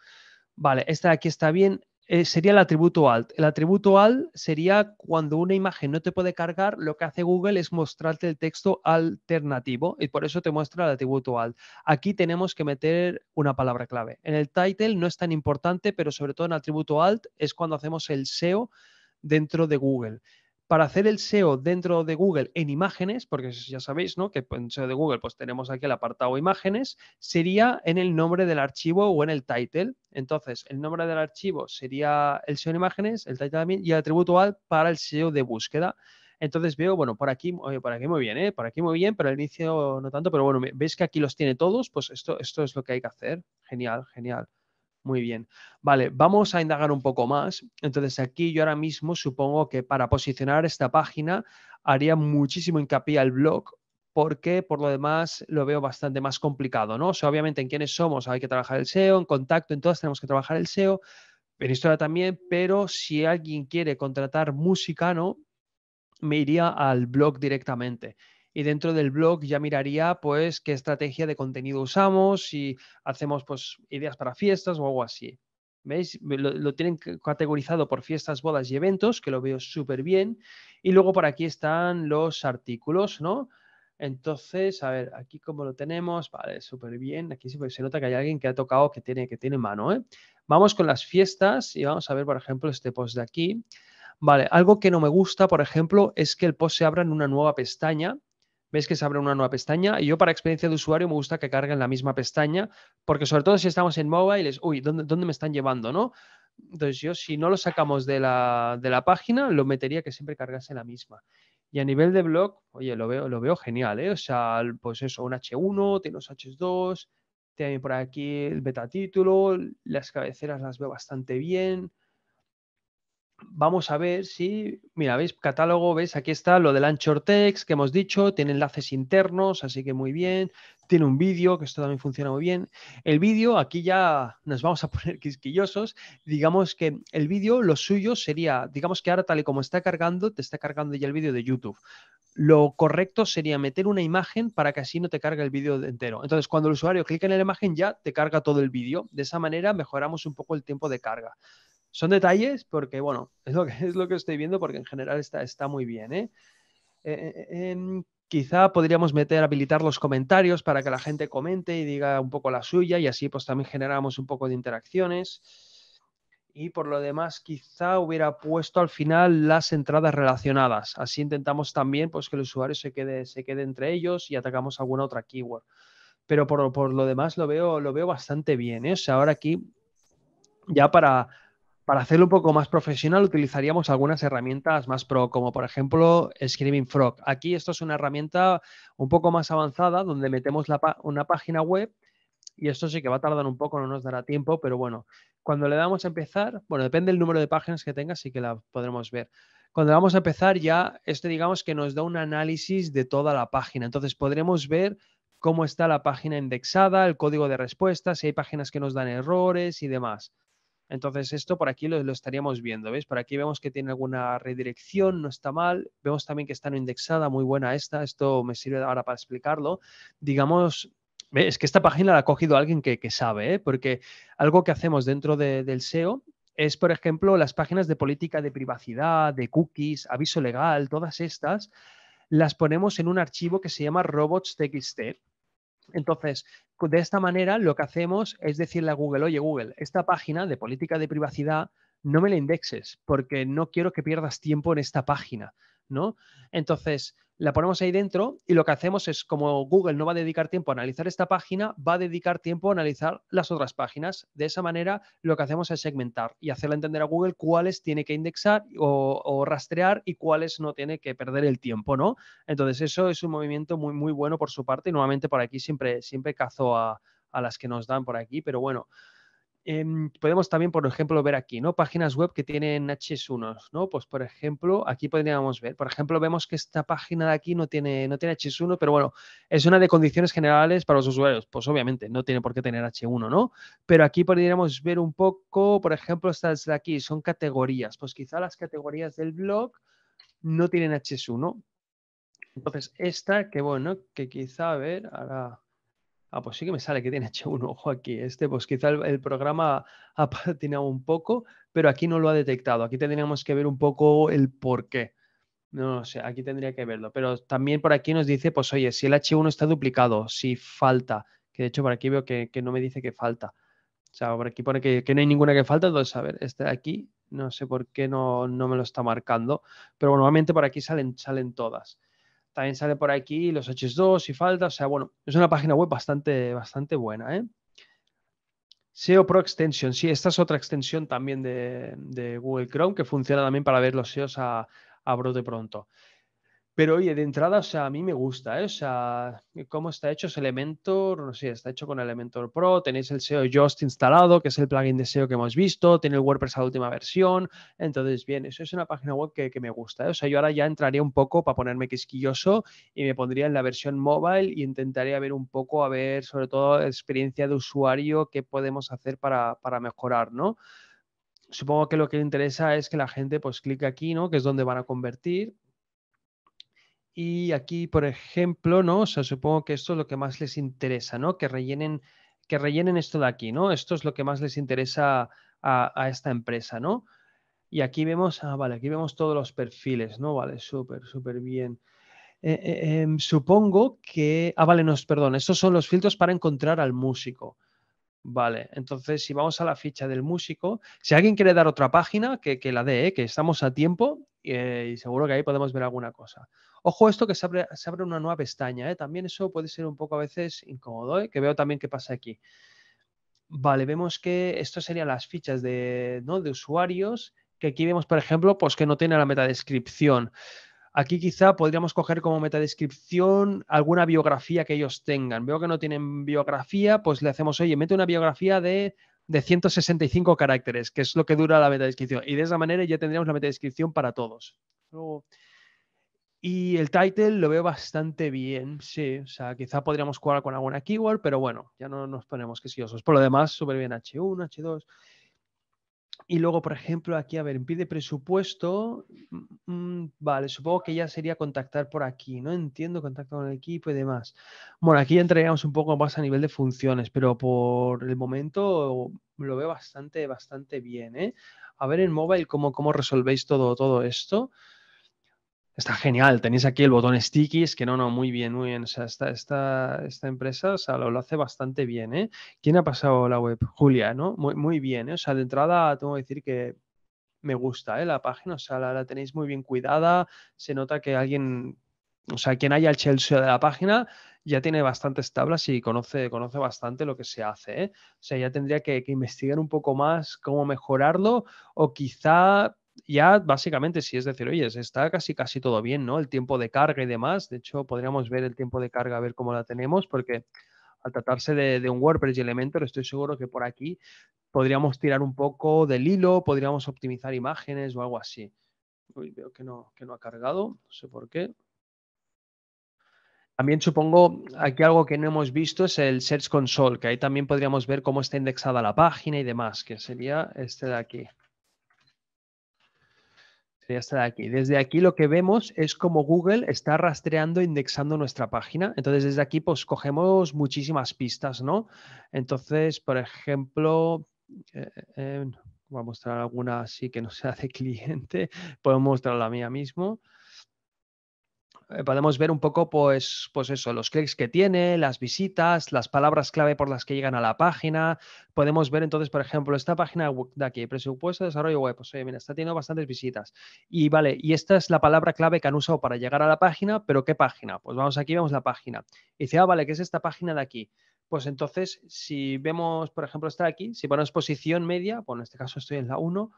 Vale, esta de aquí está bien. Eh, sería el atributo alt. El atributo alt sería cuando una imagen no te puede cargar, lo que hace Google es mostrarte el texto alternativo y por eso te muestra el atributo alt. Aquí tenemos que meter una palabra clave. En el title no es tan importante, pero sobre todo en atributo alt es cuando hacemos el SEO dentro de Google para hacer el SEO dentro de Google en imágenes, porque ya sabéis, ¿no? Que pues, en SEO de Google pues tenemos aquí el apartado imágenes, sería en el nombre del archivo o en el title. Entonces, el nombre del archivo sería el SEO en imágenes, el title también, y el atributo alt para el SEO de búsqueda. Entonces veo, bueno, por aquí, por aquí muy bien, ¿eh? por aquí muy bien, pero al inicio no tanto, pero bueno, veis que aquí los tiene todos, pues esto, esto es lo que hay que hacer. Genial, genial. Muy bien. Vale, vamos a indagar un poco más. Entonces, aquí yo ahora mismo supongo que para posicionar esta página haría muchísimo hincapié al blog porque por lo demás lo veo bastante más complicado, ¿no? O obviamente en quiénes somos hay que trabajar el SEO, en contacto, en todas tenemos que trabajar el SEO, en historia también, pero si alguien quiere contratar musicano, Me iría al blog directamente y dentro del blog ya miraría pues qué estrategia de contenido usamos, si hacemos pues ideas para fiestas o algo así. ¿Veis? Lo, tienen categorizado por fiestas, bodas y eventos, que lo veo súper bien. Y luego por aquí están los artículos, ¿no? Entonces, a ver, aquí como lo tenemos, vale, súper bien. Aquí se nota que hay alguien que ha tocado, que tiene, que tiene mano. ¿eh? Vamos con las fiestas y vamos a ver, por ejemplo, este post de aquí. Vale, algo que no me gusta, por ejemplo, es que el post se abra en una nueva pestaña veis que se abre una nueva pestaña y yo para experiencia de usuario me gusta que carguen la misma pestaña porque sobre todo si estamos en mobile uy, ¿dónde, me están llevando? ¿no? Entonces yo si no lo sacamos de la, página, lo metería que siempre cargase la misma. Y a nivel de blog, oye, lo veo, lo veo genial, ¿eh? O sea, pues eso, un H1, tiene los H2, tiene por aquí el beta título, las cabeceras las veo bastante bien vamos a ver si, mira, veis catálogo, veis, aquí está lo del Anchor Text que hemos dicho, tiene enlaces internos, así que muy bien, tiene un vídeo, que esto también funciona muy bien. El vídeo, aquí ya nos vamos a poner quisquillosos, digamos que el vídeo, lo suyo sería, digamos que ahora tal y como está cargando, te está cargando ya el vídeo de YouTube. Lo correcto sería meter una imagen para que así no te cargue el vídeo entero. Entonces, cuando el usuario clica en la imagen ya te carga todo el vídeo. De esa manera mejoramos un poco el tiempo de carga. Son detalles porque, bueno, es lo que, es lo que estoy viendo porque en general está, está muy bien. ¿eh? eh, eh em, quizá podríamos meter, habilitar los comentarios para que la gente comente y diga un poco la suya y así pues también generamos un poco de interacciones. Y por lo demás, quizá hubiera puesto al final las entradas relacionadas. Así intentamos también pues, que el usuario se quede, se quede entre ellos y atacamos alguna otra keyword. Pero por, lo demás lo veo, lo veo bastante bien. ¿eh? O sea, ahora aquí, ya para, para hacerlo un poco más profesional utilizaríamos algunas herramientas más pro, como por ejemplo Screaming Frog. Aquí esto es una herramienta un poco más avanzada donde metemos una página web y esto sí que va a tardar un poco, no nos dará tiempo, pero bueno, cuando le damos a empezar, bueno, depende del número de páginas que tenga, sí que la podremos ver. Cuando le vamos a empezar ya, esto digamos que nos da un análisis de toda la página, entonces podremos ver cómo está la página indexada, el código de respuesta, si hay páginas que nos dan errores y demás. Entonces esto por aquí lo, estaríamos viendo, ¿veis? Por aquí vemos que tiene alguna redirección, no está mal. Vemos también que está no indexada, muy buena esta. Esto me sirve ahora para explicarlo. Digamos, es que esta página la ha cogido alguien que, sabe, ¿eh? porque algo que hacemos dentro del SEO es, por ejemplo, las páginas de política de privacidad, de cookies, aviso legal, todas estas, las ponemos en un archivo que se llama robots.txt. Entonces, de esta manera lo que hacemos es decirle a Google, oye Google, esta página de política de privacidad no me la indexes porque no quiero que pierdas tiempo en esta página. ¿no? Entonces, la ponemos ahí dentro y lo que hacemos es, como Google no va a dedicar tiempo a analizar esta página, va a dedicar tiempo a analizar las otras páginas. De esa manera, lo que hacemos es segmentar y hacerle entender a Google cuáles tiene que indexar o, rastrear y cuáles no tiene que perder el tiempo, ¿no? Entonces, eso es un movimiento muy, muy bueno por su parte y nuevamente por aquí siempre, siempre cazo a las que nos dan por aquí, pero bueno, Em, podemos también, por ejemplo, ver aquí, ¿no? Páginas web que tienen H1, ¿no? Pues, por ejemplo, aquí podríamos ver, por ejemplo, vemos que esta página de aquí no tiene, no tiene H1, pero bueno, es una de condiciones generales para los usuarios. Pues, obviamente, no tiene por qué tener H1, ¿no? Pero aquí podríamos ver un poco, por ejemplo, estas de aquí son categorías. Pues quizá las categorías del blog no tienen H1. Entonces, esta, que bueno, que quizá, a ver, ahora Ah, pues sí que me sale que tiene H1, ojo aquí. Este, pues quizá el, programa ha patinado un poco, pero aquí no lo ha detectado. Aquí tendríamos que ver un poco el por qué. No, sé, aquí tendría que verlo. Pero también por aquí nos dice, pues oye, si el H1 está duplicado, si falta, que de hecho por aquí veo que, no me dice que falta. O sea, por aquí pone que, que no hay ninguna que falta, entonces, a ver, este de aquí, no sé por qué no, no me lo está marcando, pero bueno, normalmente por aquí salen, salen todas. También sale por aquí los H2 y falta. O sea, bueno, es una página web bastante, bastante buena. ¿eh? SEO Pro Extension, sí, esta es otra extensión también de, Google Chrome que funciona también para ver los SEOs a, a brote pronto. Pero oye, de entrada, o sea, a mí me gusta, ¿eh? O sea, eh, cómo está hecho es Elementor, no sé, está hecho con Elementor Pro, tenéis el SEO Just instalado, que es el plugin de SEO que hemos visto, tiene el WordPress a última versión, entonces, bien, eso es una página web que, me gusta, ¿eh? O sea, yo ahora ya entraría un poco para ponerme quisquilloso y me pondría en la versión mobile y intentaría ver un poco, a ver, sobre todo, experiencia de usuario, qué podemos hacer para, para mejorar, ¿no? Supongo que lo que le interesa es que la gente pues clique aquí, ¿no? Que es donde van a convertir y aquí, por ejemplo, ¿no? O supongo que esto es lo que más les interesa, ¿no? Que rellenen, que rellenen esto de aquí, ¿no? Esto es lo que más les interesa a, esta empresa, ¿no? Y aquí vemos, ah, vale, aquí vemos todos los perfiles, ¿no? Vale, súper, súper bien. Eh, eh, em, supongo que, ah, vale, no, perdón, estos son los filtros para encontrar al músico. Vale, entonces si vamos a la ficha del músico, si alguien quiere dar otra página, que, que la dé, ¿eh? que estamos a tiempo eh, y seguro que ahí podemos ver alguna cosa. Ojo esto que se abre, una nueva pestaña, ¿eh? también eso puede ser un poco a veces incómodo, ¿eh? que veo también qué pasa aquí. Vale, vemos que esto serían las fichas de, ¿no? de usuarios, que aquí vemos, por ejemplo, pues que no tiene la metadescripción. Aquí quizá podríamos coger como metadescripción alguna biografía que ellos tengan. Veo que no tienen biografía, pues le hacemos, oye, mete una biografía de de 165 caracteres, que es lo que dura la meta descripción Y de esa manera ya tendríamos la meta descripción para todos. y el title lo veo bastante bien, sí. O sea, quizá podríamos jugar con alguna keyword, pero bueno, ya no nos ponemos quisiosos Por lo demás, súper bien H1, H2. Y luego, por ejemplo, aquí, a ver, pide presupuesto. Mm, mm, vale, supongo que ya sería contactar por aquí, ¿no? Entiendo, contacto con el equipo y demás. Bueno, aquí ya entraríamos un poco más a nivel de funciones, pero por el momento lo veo bastante, bastante bien, ¿eh? A ver en móvil cómo, cómo resolvéis todo, todo esto. Está genial. Tenéis aquí el botón es que no, no, muy bien, muy bien. O sea, esta, empresa sea, lo, hace bastante bien. ¿eh? ¿Quién ha pasado la web? Julia, ¿no? Muy, muy bien. ¿eh? O sea, de entrada tengo que decir que me gusta ¿eh? la página. O sea, la, tenéis muy bien cuidada. Se nota que alguien o sea, quien haya el Chelsea de la página ya tiene bastantes tablas y conoce, conoce bastante lo que se hace. ¿eh? O sea, ya tendría que, investigar un poco más cómo mejorarlo o quizá ya básicamente sí es decir, oye, está casi casi todo bien, ¿no? El tiempo de carga y demás. De hecho, podríamos ver el tiempo de carga, a ver cómo la tenemos, porque al tratarse de, un WordPress y Elementor, estoy seguro que por aquí podríamos tirar un poco del hilo, podríamos optimizar imágenes o algo así. Uy, veo que no, que no ha cargado, no sé por qué. También supongo aquí algo que no hemos visto es el Search Console, que ahí también podríamos ver cómo está indexada la página y demás, que sería este de aquí. Sería de aquí. Desde aquí lo que vemos es como Google está rastreando, indexando nuestra página. Entonces, desde aquí, pues cogemos muchísimas pistas, ¿no? Entonces, por ejemplo, eh, eh, eh, voy a mostrar alguna así que no sea de cliente. Puedo mostrar la mía mismo. Eh, podemos ver un poco, pues, pues eso, los clics que tiene, las visitas, las palabras clave por las que llegan a la página. Podemos ver entonces, por ejemplo, esta página de aquí, presupuesto de desarrollo web. Pues oye, mira, está teniendo bastantes visitas. Y vale, y esta es la palabra clave que han usado para llegar a la página, pero ¿qué página? Pues vamos aquí, vemos la página. Y dice, ah, vale, ¿qué es esta página de aquí? Pues entonces, si vemos, por ejemplo, esta de aquí, si ponemos posición media, bueno, en este caso estoy en la 1,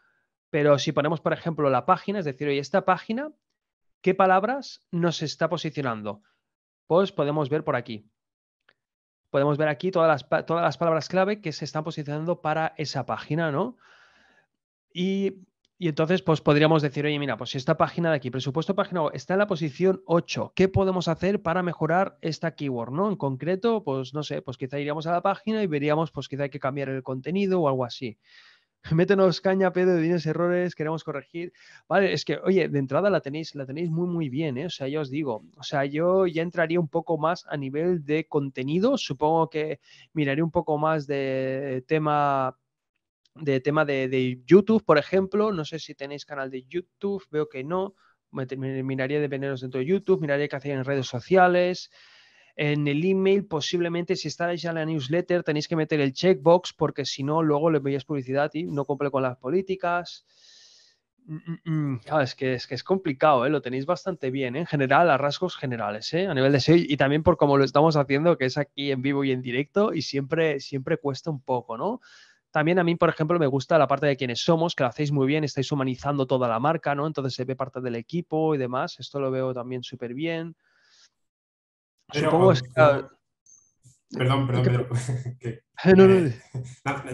pero si ponemos, por ejemplo, la página, es decir, oye, esta página ¿Qué palabras nos está posicionando? Pues podemos ver por aquí. Podemos ver aquí todas las, todas las palabras clave que se están posicionando para esa página, ¿no? Y, entonces, pues podríamos decir, oye, mira, pues si esta página de aquí, presupuesto página está en la posición 8, ¿qué podemos hacer para mejorar esta keyword? ¿no? En concreto, pues no sé, pues quizá iríamos a la página y veríamos, pues quizá hay que cambiar el contenido o algo así. métenos caña, Pedro, tienes errores, queremos corregir. Vale, es que, oye, de entrada la tenéis, la tenéis muy, muy bien, ¿eh? O sea, yo os digo, o sea, yo ya entraría un poco más a nivel de contenido, supongo que miraría un poco más de tema de tema de, YouTube, por ejemplo, no sé si tenéis canal de YouTube, veo que no, me, miraría de veneros dentro de YouTube, miraría qué hacéis en redes sociales, en el email, posiblemente si estáis ya en la newsletter tenéis que meter el checkbox porque si no luego le veis publicidad y no cumple con las políticas. Mm, mm, mm. Ah, es, que, es que es complicado, ¿eh? lo tenéis bastante bien ¿eh? en general, a rasgos generales, ¿eh? a nivel de SEO y también por cómo lo estamos haciendo, que es aquí en vivo y en directo y siempre, siempre cuesta un poco, ¿no? También a mí, por ejemplo, me gusta la parte de quienes somos, que lo hacéis muy bien, estáis humanizando toda la marca, ¿no? Entonces se ve parte del equipo y demás, esto lo veo también súper bien. Perdón, perdón,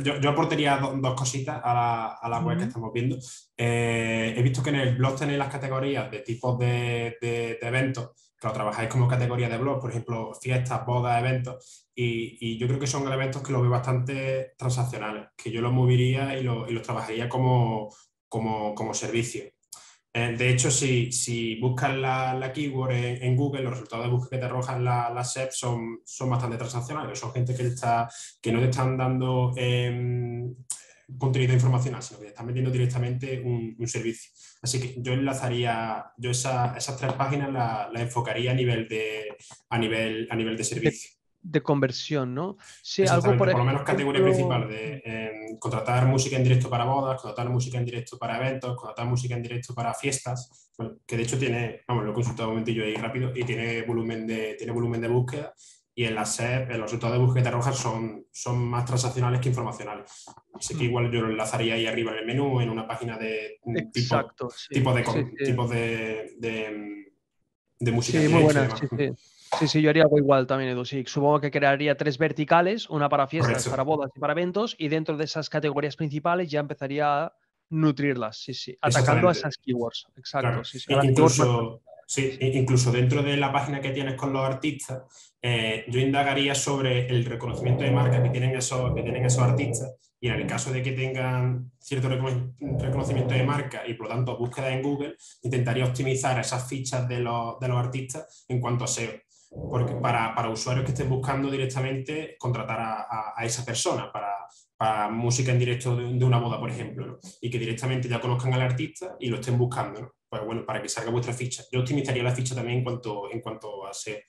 Yo, yo, aportaría dos, cositas a la, web que estamos viendo. Eh, he visto que en el blog tenéis las categorías de tipos de, eventos, que lo trabajáis como categoría de blog, por ejemplo, fiestas, bodas, eventos, y, yo creo que son elementos que los veo bastante transaccionales, que yo los moviría y, lo, los trabajaría como, como, como servicio. Eh, de hecho, si, si la, la keyword en, Google, los resultados de búsqueda que te arrojan la SEP son, son bastante transaccionales. Son gente que, está, que no te están dando em, contenido informacional, sino que te están vendiendo directamente un, servicio. Así que yo enlazaría, yo esas tres páginas las la enfocaría a nivel de, a nivel, a nivel de servicio. De, conversión, ¿no? Sí, algo por, por, lo menos categoría principal de... Em, contratar música en directo para bodas, contratar música en directo para eventos, contratar música en directo para fiestas, que de hecho tiene, vamos, lo he consultado un momentillo ahí rápido, y tiene volumen de, volumen de búsqueda y en la SEP los resultados de búsqueda roja son, son más transaccionales que informacionales. Así que mm. igual yo lo enlazaría ahí arriba en el menú, en una página de Exacto, de, tipo de, de, música. Sí, Sí, sí, yo haría algo igual también, Edu. Supongo que crearía tres verticales, una para fiestas, para bodas y para eventos, y dentro de esas categorías principales ya empezaría a nutrirlas, sí, sí, atacando esas keywords. Exacto, e e Incluso, dentro de la página que tienes con los artistas, eh, yo indagaría sobre el reconocimiento de marca que tienen, esos, que tienen esos artistas y en el caso de que tengan cierto reconocimiento de marca y por lo tanto búsqueda en Google, intentaría optimizar esas fichas de los artistas en cuanto a SEO porque para, usuarios que estén buscando directamente contratar a, esa persona para, música en directo de, una boda, por ejemplo, y que directamente ya conozcan al artista y lo estén buscando, pues bueno, para que salga vuestra ficha. Yo optimizaría la ficha también en cuanto, en cuanto a ser.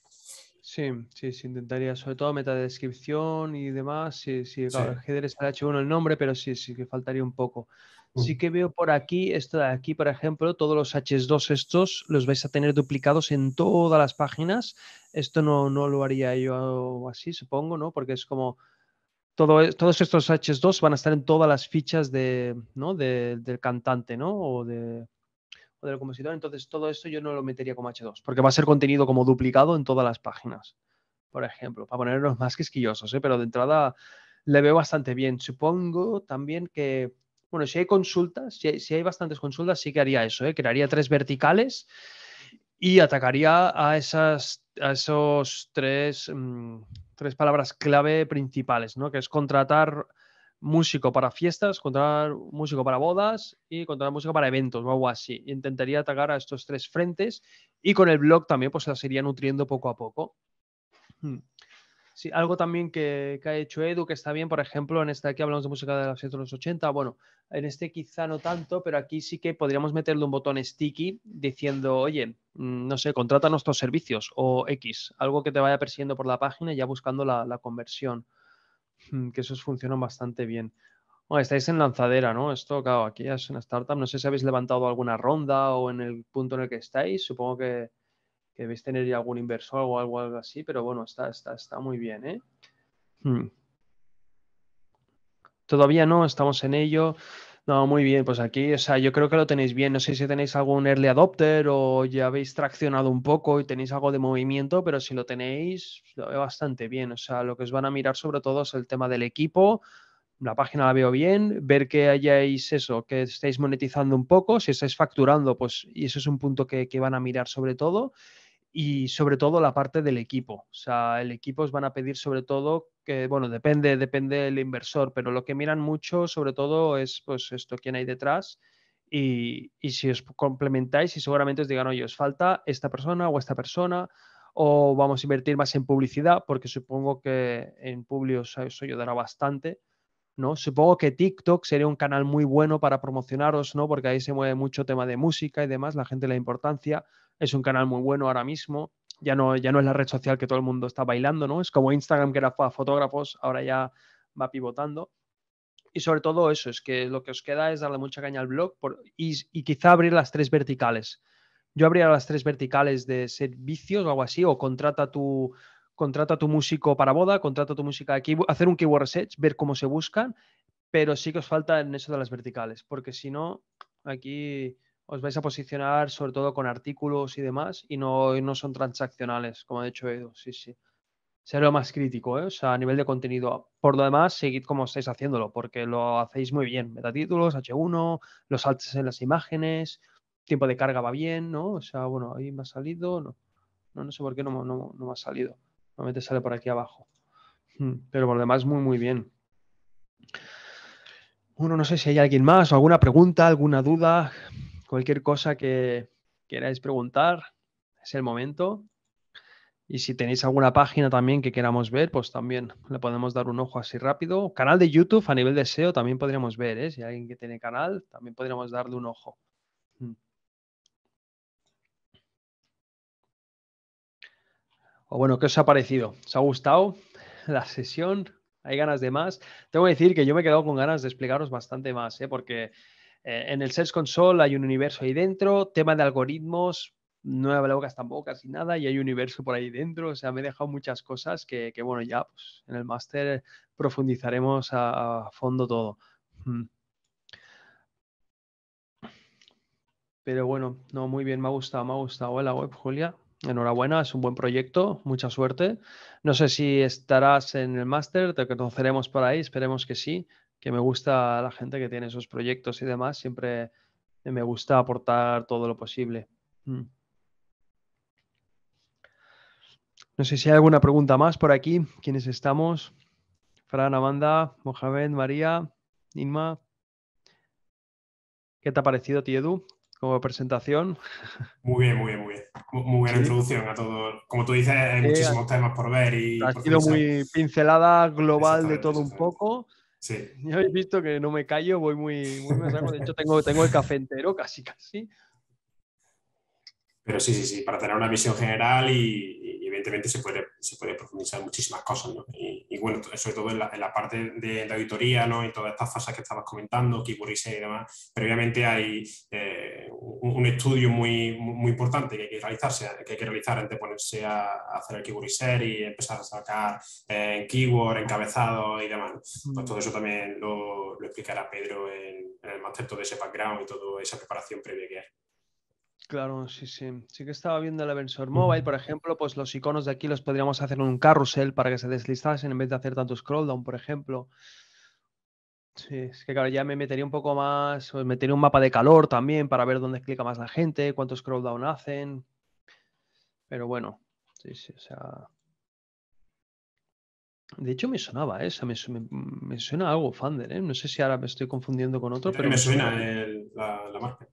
Sí, sí, sí, intentaría, sobre todo meta de descripción y demás. Sí, sí, claro, sí. H1 el nombre, pero sí, sí que faltaría un poco. Sí que veo por aquí, esto de aquí, por ejemplo, todos los H2 estos los vais a tener duplicados en todas las páginas. Esto no, no lo haría yo así, supongo, ¿no? Porque es como todo, e, todos estos H2 van a estar en todas las fichas de, ¿no? del cantante, ¿no? O, de, o del compositor. Entonces, todo esto yo no lo metería como H2, porque va a ser contenido como duplicado en todas las páginas, por ejemplo, para ponernos más quisquillosos, ¿eh? Pero de entrada le veo bastante bien. Supongo también que bueno, si hay consultas, si hay, bastantes consultas, sí que haría eso, ¿eh? crearía tres verticales y atacaría a esas esos tres, mm, tres palabras clave principales, ¿no? Que es contratar músico para fiestas, contratar músico para bodas y contratar músico para eventos o algo así. Intentaría atacar a estos tres frentes y con el blog también pues las iría nutriendo poco a poco. Hmm. Sí, algo también que, ha hecho Edu, que está bien, por ejemplo, en este aquí hablamos de música de los, bueno, en este quizá no tanto, pero aquí sí que podríamos meterle un botón sticky diciendo, oye, mm, no sé, contrata nuestros servicios o X, algo que te vaya persiguiendo por la página y ya buscando la, la conversión, hmm, que esos funcionan bastante bien. Bueno, oh, estáis en lanzadera, ¿no? Esto, claro, aquí es una startup, no sé si habéis levantado alguna ronda o en el punto en el que estáis, supongo que que debéis tener ya algún inversor o algo, algo así, pero bueno, está, está, está muy bien. ¿eh? Hmm. Todavía no, estamos en ello. No, muy bien, pues aquí, o sea, yo creo que lo tenéis bien. No sé si tenéis algún early adopter o ya habéis traccionado un poco y tenéis algo de movimiento, pero si lo tenéis, lo veo bastante bien. O sea, lo que os van a mirar sobre todo es el tema del equipo, la página la veo bien, ver que hayáis eso, que estáis monetizando un poco, si estáis facturando, pues, y eso es un punto que, van a mirar sobre todo, y sobre todo la parte del equipo. O sea, el equipo os van a pedir sobre todo que, bueno, depende, depende del inversor, pero lo que miran mucho sobre todo es, pues, esto, quién hay detrás. Y, si os complementáis y seguramente os digan, oye, os falta esta persona o esta persona, o vamos a invertir más en publicidad, porque supongo que en Publio eso ayudará bastante Supongo que TikTok sería un canal muy bueno para promocionaros, ¿no? Porque ahí se mueve mucho tema de música y demás, la gente la importancia. Es un canal muy bueno ahora mismo. Ya no, ya no es la red social que todo el mundo está bailando, ¿no? Es como Instagram que era para fotógrafos, ahora ya va pivotando. Y sobre todo eso, es que lo que os queda es darle mucha caña al blog por, y, y, quizá abrir las tres verticales. Yo abriría las tres verticales de servicios o algo así, o contrata tu, contrata tu músico para boda, contrata tu música aquí, hacer un keyword research, ver cómo se buscan, pero sí que os falta en eso de las verticales, porque si no, aquí os vais a posicionar sobre todo con artículos y demás y no, no son transaccionales, como ha dicho Edu, sí, sí. Ser lo más crítico, ¿eh? o sea, a nivel de contenido. Por lo demás, seguid como estáis haciéndolo, porque lo hacéis muy bien. Metatítulos, H1, los altos en las imágenes, tiempo de carga va bien, ¿no? O sea, bueno, ahí me ha salido, no, no, no sé por qué no, no me ha salido sale por aquí abajo. Hmm, pero por lo demás, muy, muy bien. uno no sé si hay alguien más o alguna pregunta, alguna duda, cualquier cosa que queráis preguntar, es el momento. Y si tenéis alguna página también que queramos ver, pues también le podemos dar un ojo así rápido. Canal de YouTube a nivel de SEO también podríamos ver, ¿eh? Si alguien que tiene canal, también podríamos darle un ojo. Hmm. bueno, ¿qué os ha parecido? ¿Os ha gustado la sesión? ¿Hay ganas de más? Tengo que decir que yo me he quedado con ganas de explicaros bastante más, ¿eh? porque eh, en el Search Console hay un universo ahí dentro, tema de algoritmos, no he hablado tampoco casi nada y hay un universo por ahí dentro, o sea, me he dejado muchas cosas que, que bueno, ya pues, en el máster profundizaremos a, fondo todo. Hmm. Pero bueno, no, muy bien, me ha gustado, me ha gustado ¿eh? la web, Julia enhorabuena, es un buen proyecto, mucha suerte. No sé si estarás en el máster, te conoceremos por ahí, esperemos que sí, que me gusta la gente que tiene esos proyectos y demás, siempre me gusta aportar todo lo posible. Mm. No sé si hay alguna pregunta más por aquí, ¿quiénes estamos? Fran, Amanda, Mohamed, María, Inma. ¿Qué te ha parecido, Edu? como presentación. Muy bien, muy bien, muy bien. Muy, buena introducción a todo. Como tú dices, hay muchísimos temas por ver y. Ha sido muy pincelada global de todo un poco. Sí. Ya habéis visto que no me callo, voy muy, muy De hecho, tengo, tengo el café entero, casi, casi. Pero sí, sí, sí, para tener una visión general y, evidentemente se puede, se puede profundizar en muchísimas cosas, ¿no? Y, y bueno, sobre todo en la, parte de, la auditoría ¿no? y todas estas fases que estabas comentando, keyword y demás, previamente hay eh, un, estudio muy, importante que hay que, realizarse, que hay que realizar antes de ponerse a, hacer el keyword y empezar a sacar eh, keyword, encabezado y demás. Mm. Pues todo eso también lo, explicará Pedro en, el máster, todo ese background y toda esa preparación previa que hay. Claro, sí, sí. Sí que estaba viendo el Avenger Mobile, por ejemplo, pues los iconos de aquí los podríamos hacer en un carrusel para que se deslizasen en vez de hacer tanto scroll down, por ejemplo. Sí, es que claro, ya me metería un poco más, me pues metería un mapa de calor también para ver dónde clica más la gente, cuánto scroll down hacen. Pero bueno, sí, sí, o sea. De hecho, me sonaba, esa. ¿eh? me, suena algo Funder, ¿eh? No sé si ahora me estoy confundiendo con otro, pero. Me, suena, la, la marca.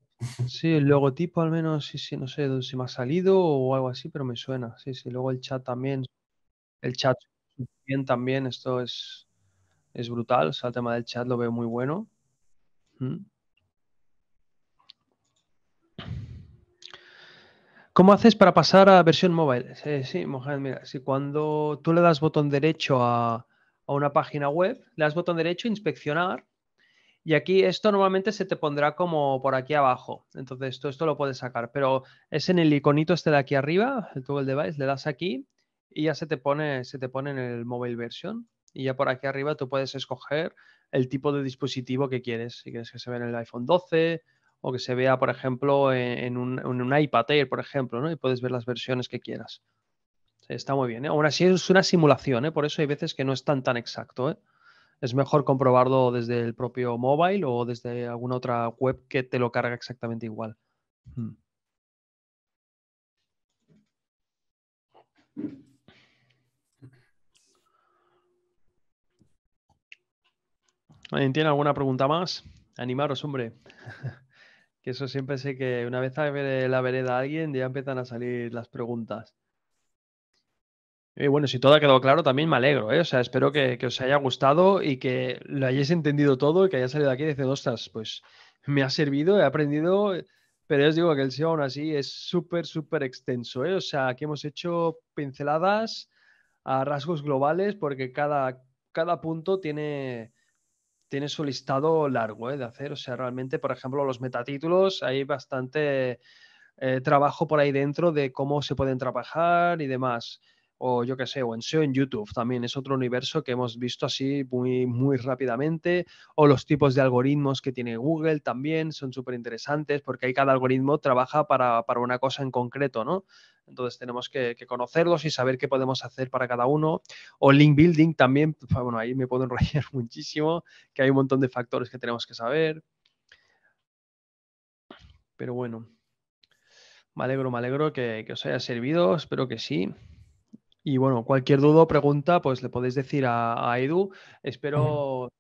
Sí, el logotipo al menos, sí, no sé si me ha salido o algo así, pero me suena. Sí, sí, luego el chat también, el chat también, esto es, brutal, o sea, el tema del chat lo veo muy bueno. ¿Cómo haces para pasar a versión móvil? Eh, sí, mira, si cuando tú le das botón derecho a, una página web, le das botón derecho, a inspeccionar, y aquí esto normalmente se te pondrá como por aquí abajo. Entonces tú esto lo puedes sacar, pero es en el iconito este de aquí arriba, el Google device, le das aquí y ya se te pone, se te pone en el mobile version. Y ya por aquí arriba tú puedes escoger el tipo de dispositivo que quieres. Si quieres que se vea en el iPhone 12 o que se vea, por ejemplo, e-, en un, un iPad Air, por ejemplo, ¿no? Y puedes ver las versiones que quieras. Está muy bien. ¿eh? Aún así es una simulación, ¿eh? por eso hay veces que no es tan, tan exacto. ¿eh? es mejor comprobarlo desde el propio mobile o desde alguna otra web que te lo carga exactamente igual. Hmm. ¿Alguien tiene alguna pregunta más? Animaros, hombre. que eso siempre sé que una vez la vereda a alguien ya empiezan a salir las preguntas. Y eh, bueno, si todo ha quedado claro, también me alegro, ¿eh? O sea, espero que, os haya gustado y que lo hayáis entendido todo y que haya salido de aquí desde ostras, pues me ha servido, he aprendido, pero os digo que el SEO aún así es súper, súper extenso, ¿eh? O sea, aquí hemos hecho pinceladas a rasgos globales porque cada, punto tiene, su listado largo ¿eh? de hacer. O sea, realmente, por ejemplo, los metatítulos, hay bastante eh, trabajo por ahí dentro de cómo se pueden trabajar y demás o yo qué sé, o en SEO en YouTube también es otro universo que hemos visto así muy, muy rápidamente, o los tipos de algoritmos que tiene Google también son súper interesantes porque ahí cada algoritmo trabaja para, una cosa en concreto, ¿no? Entonces tenemos que, conocerlos y saber qué podemos hacer para cada uno. O link building también, bueno, ahí me puedo enrollar muchísimo, que hay un montón de factores que tenemos que saber. Pero bueno, me alegro, me alegro que, que os haya servido, espero que sí. Y bueno, cualquier duda o pregunta, pues le podéis decir a, Edu. Espero,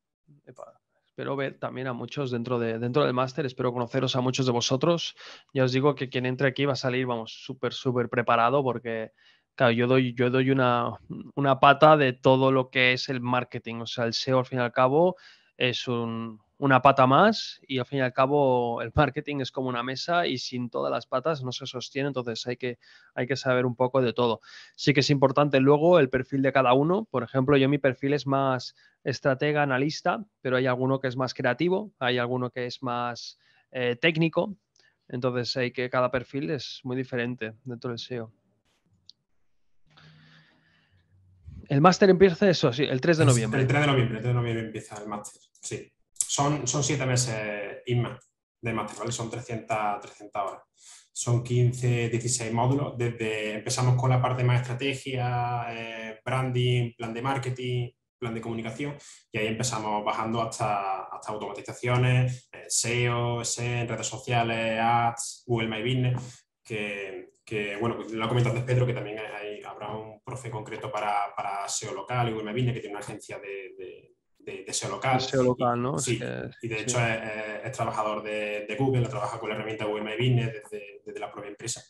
espero ver también a muchos dentro, de, dentro del máster, espero conoceros a muchos de vosotros. Ya os digo que quien entre aquí va a salir, vamos, súper, súper preparado porque, claro, yo doy, yo doy una, una pata de todo lo que es el marketing. O sea, el SEO al fin y al cabo es un, una pata más y al fin y al cabo el marketing es como una mesa y sin todas las patas no se sostiene, entonces hay que, hay que saber un poco de todo. Sí que es importante luego el perfil de cada uno, por ejemplo, yo mi perfil es más estratega, analista, pero hay alguno que es más creativo, hay alguno que es más eh, técnico, entonces hay que cada perfil es muy diferente dentro del SEO. El máster empieza eso, sí, el 3 de noviembre. El 3 de noviembre, el 3 de noviembre empieza el máster, sí. Son, siete meses y de máster, Son 300, horas. Son 15, 16 módulos. Desde empezamos con la parte más estrategia, eh, branding, plan de marketing, plan de comunicación, y ahí empezamos bajando hasta, automatizaciones, eh, SEO, redes sociales, ads, Google My Business, que, bueno, pues lo ha comentado antes Pedro, que también habrá un profe concreto para, para SEO local y Google My Business, que tiene una agencia de de, SEO local. y de hecho es, trabajador de, Google, trabaja con la herramienta Google My Business desde, la propia empresa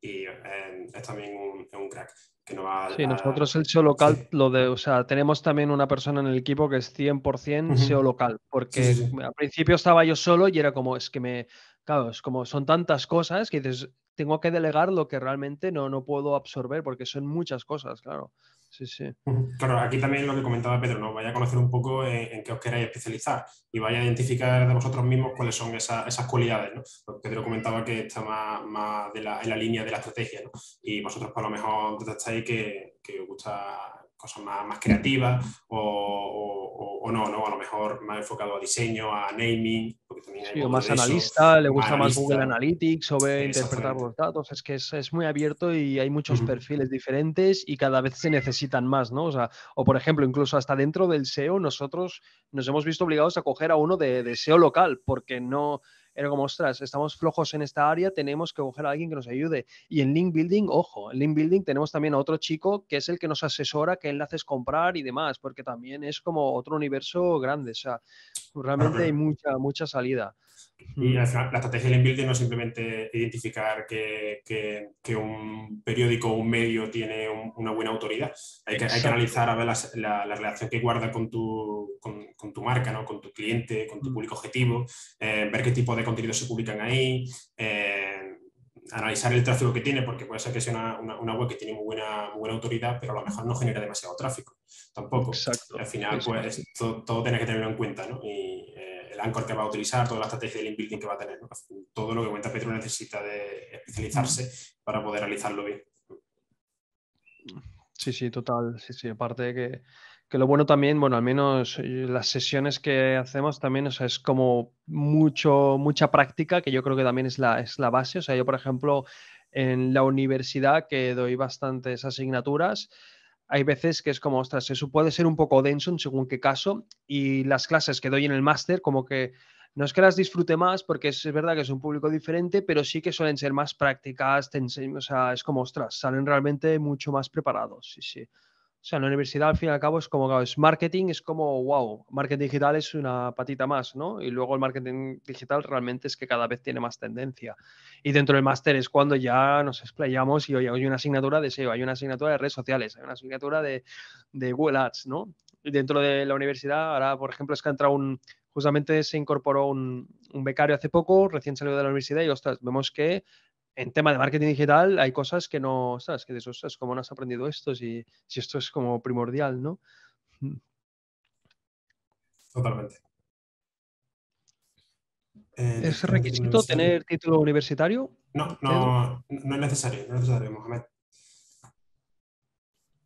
y eh, es también un, crack. Que no va sí, nosotros el SEO local, lo de, o sea, tenemos también una persona en el equipo que es 100% SEO local, porque al principio estaba yo solo y era como, es que me, claro, es como son tantas cosas que dices, tengo que delegar lo que realmente no, no puedo absorber, porque son muchas cosas, claro. Claro, aquí también lo que comentaba Pedro, ¿no? Vaya a conocer un poco en, qué os queráis especializar y vaya a identificar de vosotros mismos cuáles son esas cualidades, ¿no? Pues Pedro comentaba que está más, de la, en la línea de la estrategia, ¿no? Y vosotros, por pues, lo mejor, detectáis que, que os gusta más, más creativas o, no, ¿no? A lo mejor más enfocado a diseño, a naming, porque también sí, o más analista, le gusta más Google Analytics o interpretar los datos. Es que es, muy abierto y hay muchos perfiles diferentes y cada vez se necesitan más, ¿no? O, sea, o por ejemplo, incluso hasta dentro del SEO, nosotros nos hemos visto obligados a coger a uno de, de SEO local porque no era como, ostras, estamos flojos en esta área, tenemos que coger a alguien que nos ayude. Y en Link Building, ojo, en Link Building tenemos también a otro chico que es el que nos asesora que enlaces comprar y demás, porque también es como otro universo grande. O sea, realmente hay mucha, mucha salida. Y mm. la, estrategia del building no es simplemente identificar que, que, un periódico o un medio tiene una buena autoridad. Hay que, hay que analizar a ver la, la, relación que guarda con tu, con, tu marca, ¿no? con tu cliente, con tu mm. público objetivo, eh, ver qué tipo de contenidos se publican ahí. Eh, analizar el tráfico que tiene, porque puede ser que sea una, una, web que tiene muy buena, buena, autoridad, pero a lo mejor no genera demasiado tráfico tampoco. Al final, pues todo, todo tiene que tenerlo en cuenta, ¿no? Y, el ancor que va a utilizar, toda la estrategia del inbuilding que va a tener. Todo lo que cuenta Petro necesita de especializarse para poder realizarlo bien. Sí, sí, total. Sí, sí. Aparte que, que lo bueno también, bueno, al menos eh, las sesiones que hacemos también, o sea, es como mucho, mucha práctica, que yo creo que también es la, es la base. O sea, yo, por ejemplo, en la universidad que doy bastantes asignaturas, hay veces que es como, ostras, eso puede ser un poco denso en según qué caso y las clases que doy en el máster como que no es que las disfrute más porque es, verdad que es un público diferente, pero sí que suelen ser más prácticas, te o sea, es como, ostras, salen realmente mucho más preparados, sí, sí. O sea, la universidad al fin y al cabo es como, claro, es marketing, es como, wow, marketing digital es una patita más, ¿no? Y luego el marketing digital realmente es que cada vez tiene más tendencia. Y dentro del máster es cuando ya nos explayamos y hoy hay una asignatura de SEO, hay una asignatura de redes sociales, hay una asignatura de, de Google Ads, ¿no? Y dentro de la universidad, ahora, por ejemplo, es que ha entrado un, justamente se incorporó un, un, becario hace poco, recién salió de la universidad y, ostras, vemos que en tema de marketing digital hay cosas que no, ¿sabes? Que de eso es ¿Cómo no has aprendido esto? Si, esto es como primordial, ¿no? Mm. Totalmente. Eh, ¿Es requisito tener título universitario? No, no, es necesario, no es necesario, Mohamed.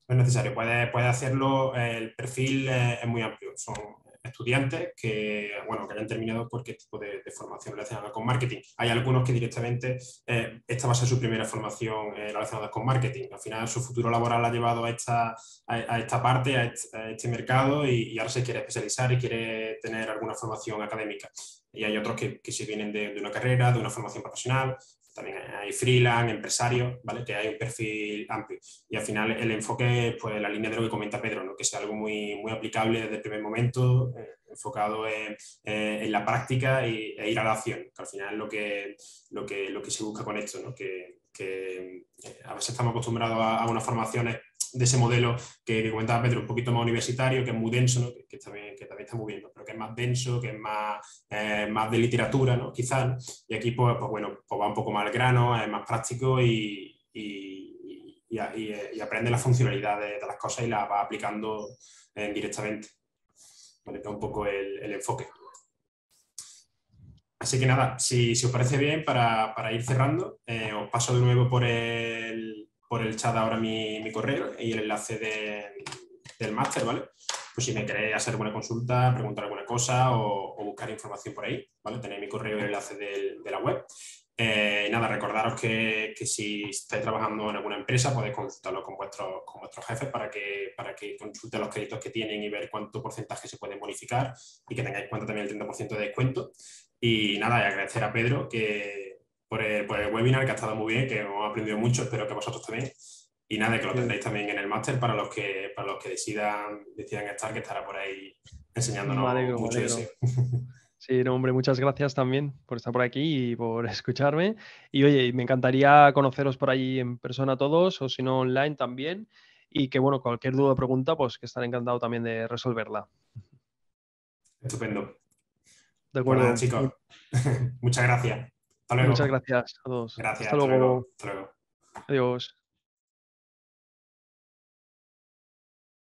No es necesario, puede, puede hacerlo, eh, el perfil eh, es muy amplio, estudiantes que, bueno, que hayan terminado cualquier tipo de, formación relacionada con marketing. Hay algunos que directamente eh, esta va a ser su primera formación eh, relacionada con marketing. Al final su futuro laboral ha llevado a esta, a, esta parte, a este, mercado y, ahora se quiere especializar y quiere tener alguna formación académica. Y hay otros que, que se vienen de, de una carrera, de una formación profesional, también hay freelance, empresarios, ¿vale? Que hay un perfil amplio. Y al final el enfoque es pues, la línea de lo que comenta Pedro, ¿no? Que sea algo muy, muy aplicable desde el primer momento, eh, enfocado eh, en, la práctica e ir a la acción, que al final es lo que, lo que, lo que se busca con esto, Que, eh, a veces estamos acostumbrados a unas formaciones de ese modelo que, comentaba Pedro, un poquito más universitario, que es muy denso, que, también, que, también, está muy bien, pero que es más denso, que es más, eh, más de literatura, ¿no? quizás. Y aquí, pues, pues, bueno, pues va un poco más al grano, es más práctico y, eh, aprende la funcionalidad de, las cosas y las va aplicando eh, directamente. Vale, un poco el, enfoque. Así que nada, si, os parece bien, para, ir cerrando, os paso de nuevo por el, por el chat ahora mi, mi correo y el enlace del máster, ¿vale? Pues si me queréis hacer alguna consulta, preguntar alguna cosa o, buscar información por ahí, ¿vale? Tenéis mi correo y el enlace de la web. Eh, nada, recordaros que, que, si estáis trabajando en alguna empresa podéis consultarlo con vuestros, con vuestro jefes para que, para que consulten los créditos que tienen y ver cuánto porcentaje se puede bonificar y que tengáis cuenta también el 30% de descuento. Y nada, agradecer a Pedro que, por pues, pues el, webinar, que ha estado muy bien, que hemos aprendido mucho, espero que vosotros también. Y nada, que lo tendréis también en el máster para los que, para los que decidan, decidan estar, que estará por ahí enseñándonos mucho sí. no, hombre, muchas gracias también por estar por aquí y por escucharme. Y oye, me encantaría conoceros por ahí en persona todos, o si no online también. Y que bueno, cualquier duda o pregunta, pues que estaré encantado también de resolverla. Estupendo. De pues acuerdo. chicos, muchas gracias. Muchas gracias a todos. Hasta luego. Adiós.